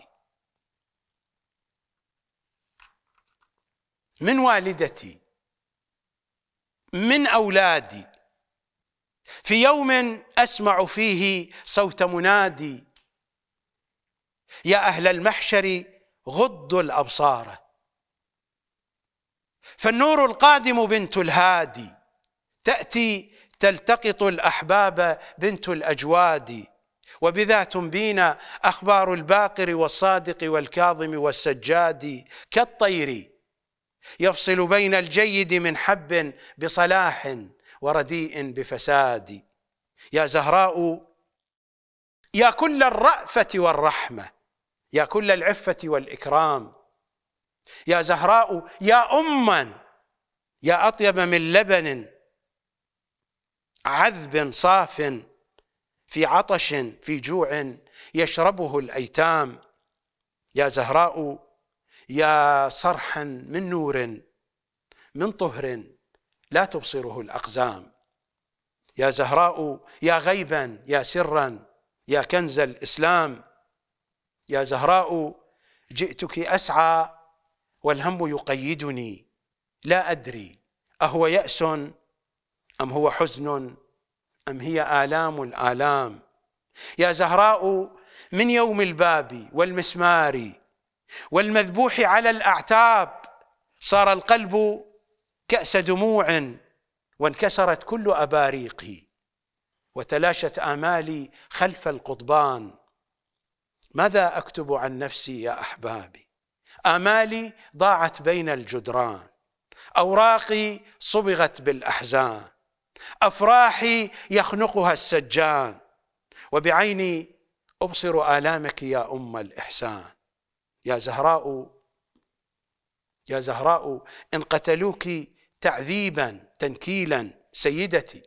Speaker 1: من والدتي من اولادي في يوم اسمع فيه صوت منادي يا اهل المحشر غضوا الابصار فالنور القادم بنت الهادي تأتي تلتقط الأحباب بنت الأجواد وبذا تنبينا أخبار الباقر والصادق والكاظم والسجاد كالطير يفصل بين الجيد من حب بصلاح ورديء بفساد يا زهراء يا كل الرأفة والرحمة يا كل العفة والإكرام يا زهراء يا أما يا أطيب من لبن عذب صاف في عطش في جوع يشربه الأيتام يا زهراء يا صرحا من نور من طهر لا تبصره الأقزام يا زهراء يا غيبا يا سرا يا كنز الإسلام يا زهراء جئتك أسعى والهم يقيدني لا أدري أهو يأس أم هو حزن أم هي آلام الآلام يا زهراء من يوم الباب والمسمار والمذبوح على الأعتاب صار القلب كأس دموع وانكسرت كل أباريقي وتلاشت آمالي خلف القضبان ماذا أكتب عن نفسي يا أحبابي آمالي ضاعت بين الجدران أوراقي صبغت بالأحزان أفراحي يخنقها السجان وبعيني أبصر آلامك يا أم الإحسان يا زهراء يا زهراء إن قتلوك تعذيبا تنكيلا سيدتي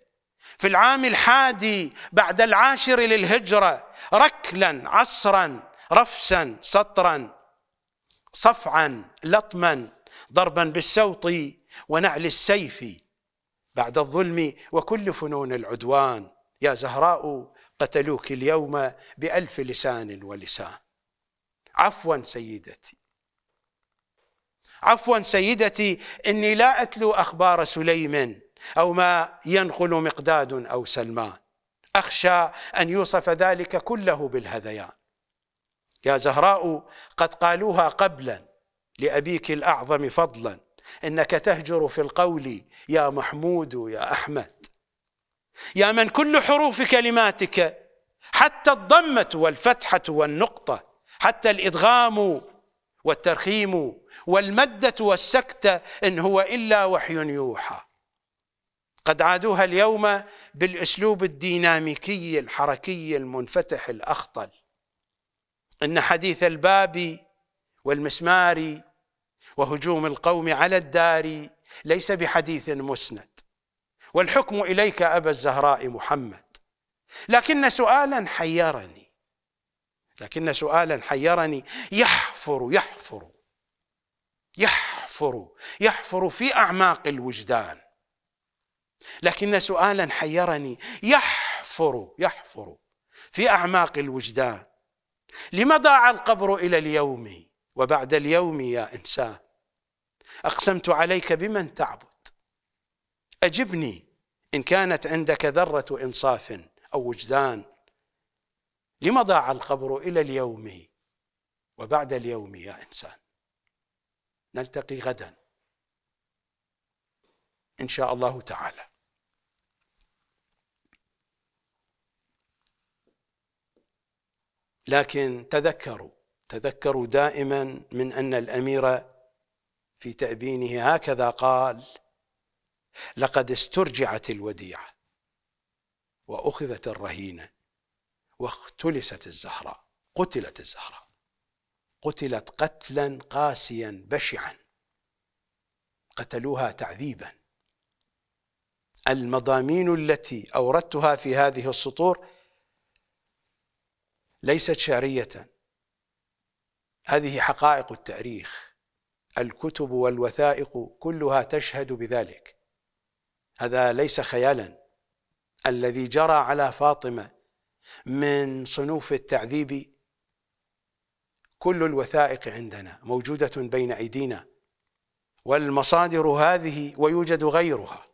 Speaker 1: في العام الحادي بعد العاشر للهجرة ركلا عصرا رفسا سطرا صفعا لطما ضربا بالسوط ونعل السيف بعد الظلم وكل فنون العدوان يا زهراء قتلوك اليوم بألف لسان ولسان عفوا سيدتي عفوا سيدتي إني لا أتلو أخبار سليم أو ما ينقل مقداد أو سلمان أخشى أن يوصف ذلك كله بالهذيان يا زهراء قد قالوها قبلا لأبيك الأعظم فضلا إنك تهجر في القول يا محمود يا أحمد يا من كل حروف كلماتك حتى الضمة والفتحة والنقطة حتى الإدغام والترخيم والمدة والسكتة إن هو إلا وحي يوحى قد عادوها اليوم بالأسلوب الديناميكي الحركي المنفتح الأخطل إن حديث الباب والمسمار وهجوم القوم على الدار ليس بحديث مسند والحكم إليك أبا الزهراء محمد لكن سؤالا حيرني لكن سؤالا حيرني يحفر يحفر يحفر يحفر في أعماق الوجدان لكن سؤالا حيرني يحفر يحفر في أعماق الوجدان لم ضاع القبر إلى اليوم وبعد اليوم يا إنسان أقسمت عليك بمن تعبد أجبني إن كانت عندك ذرة إنصاف أو وجدان لم ضاع القبر إلى اليوم وبعد اليوم يا إنسان نلتقي غدا إن شاء الله تعالى لكن تذكروا تذكروا دائما من ان الامير في تأبينه هكذا قال لقد استرجعت الوديعة وأخذت الرهينة واختلست الزهراء قتلت الزهراء قتلت قتلا قاسيا بشعا قتلوها تعذيبا المضامين التي أوردتها في هذه السطور ليست شعرية هذه حقائق التاريخ الكتب والوثائق كلها تشهد بذلك هذا ليس خيالا الذي جرى على فاطمة من صنوف التعذيب كل الوثائق عندنا موجودة بين أيدينا والمصادر هذه ويوجد غيرها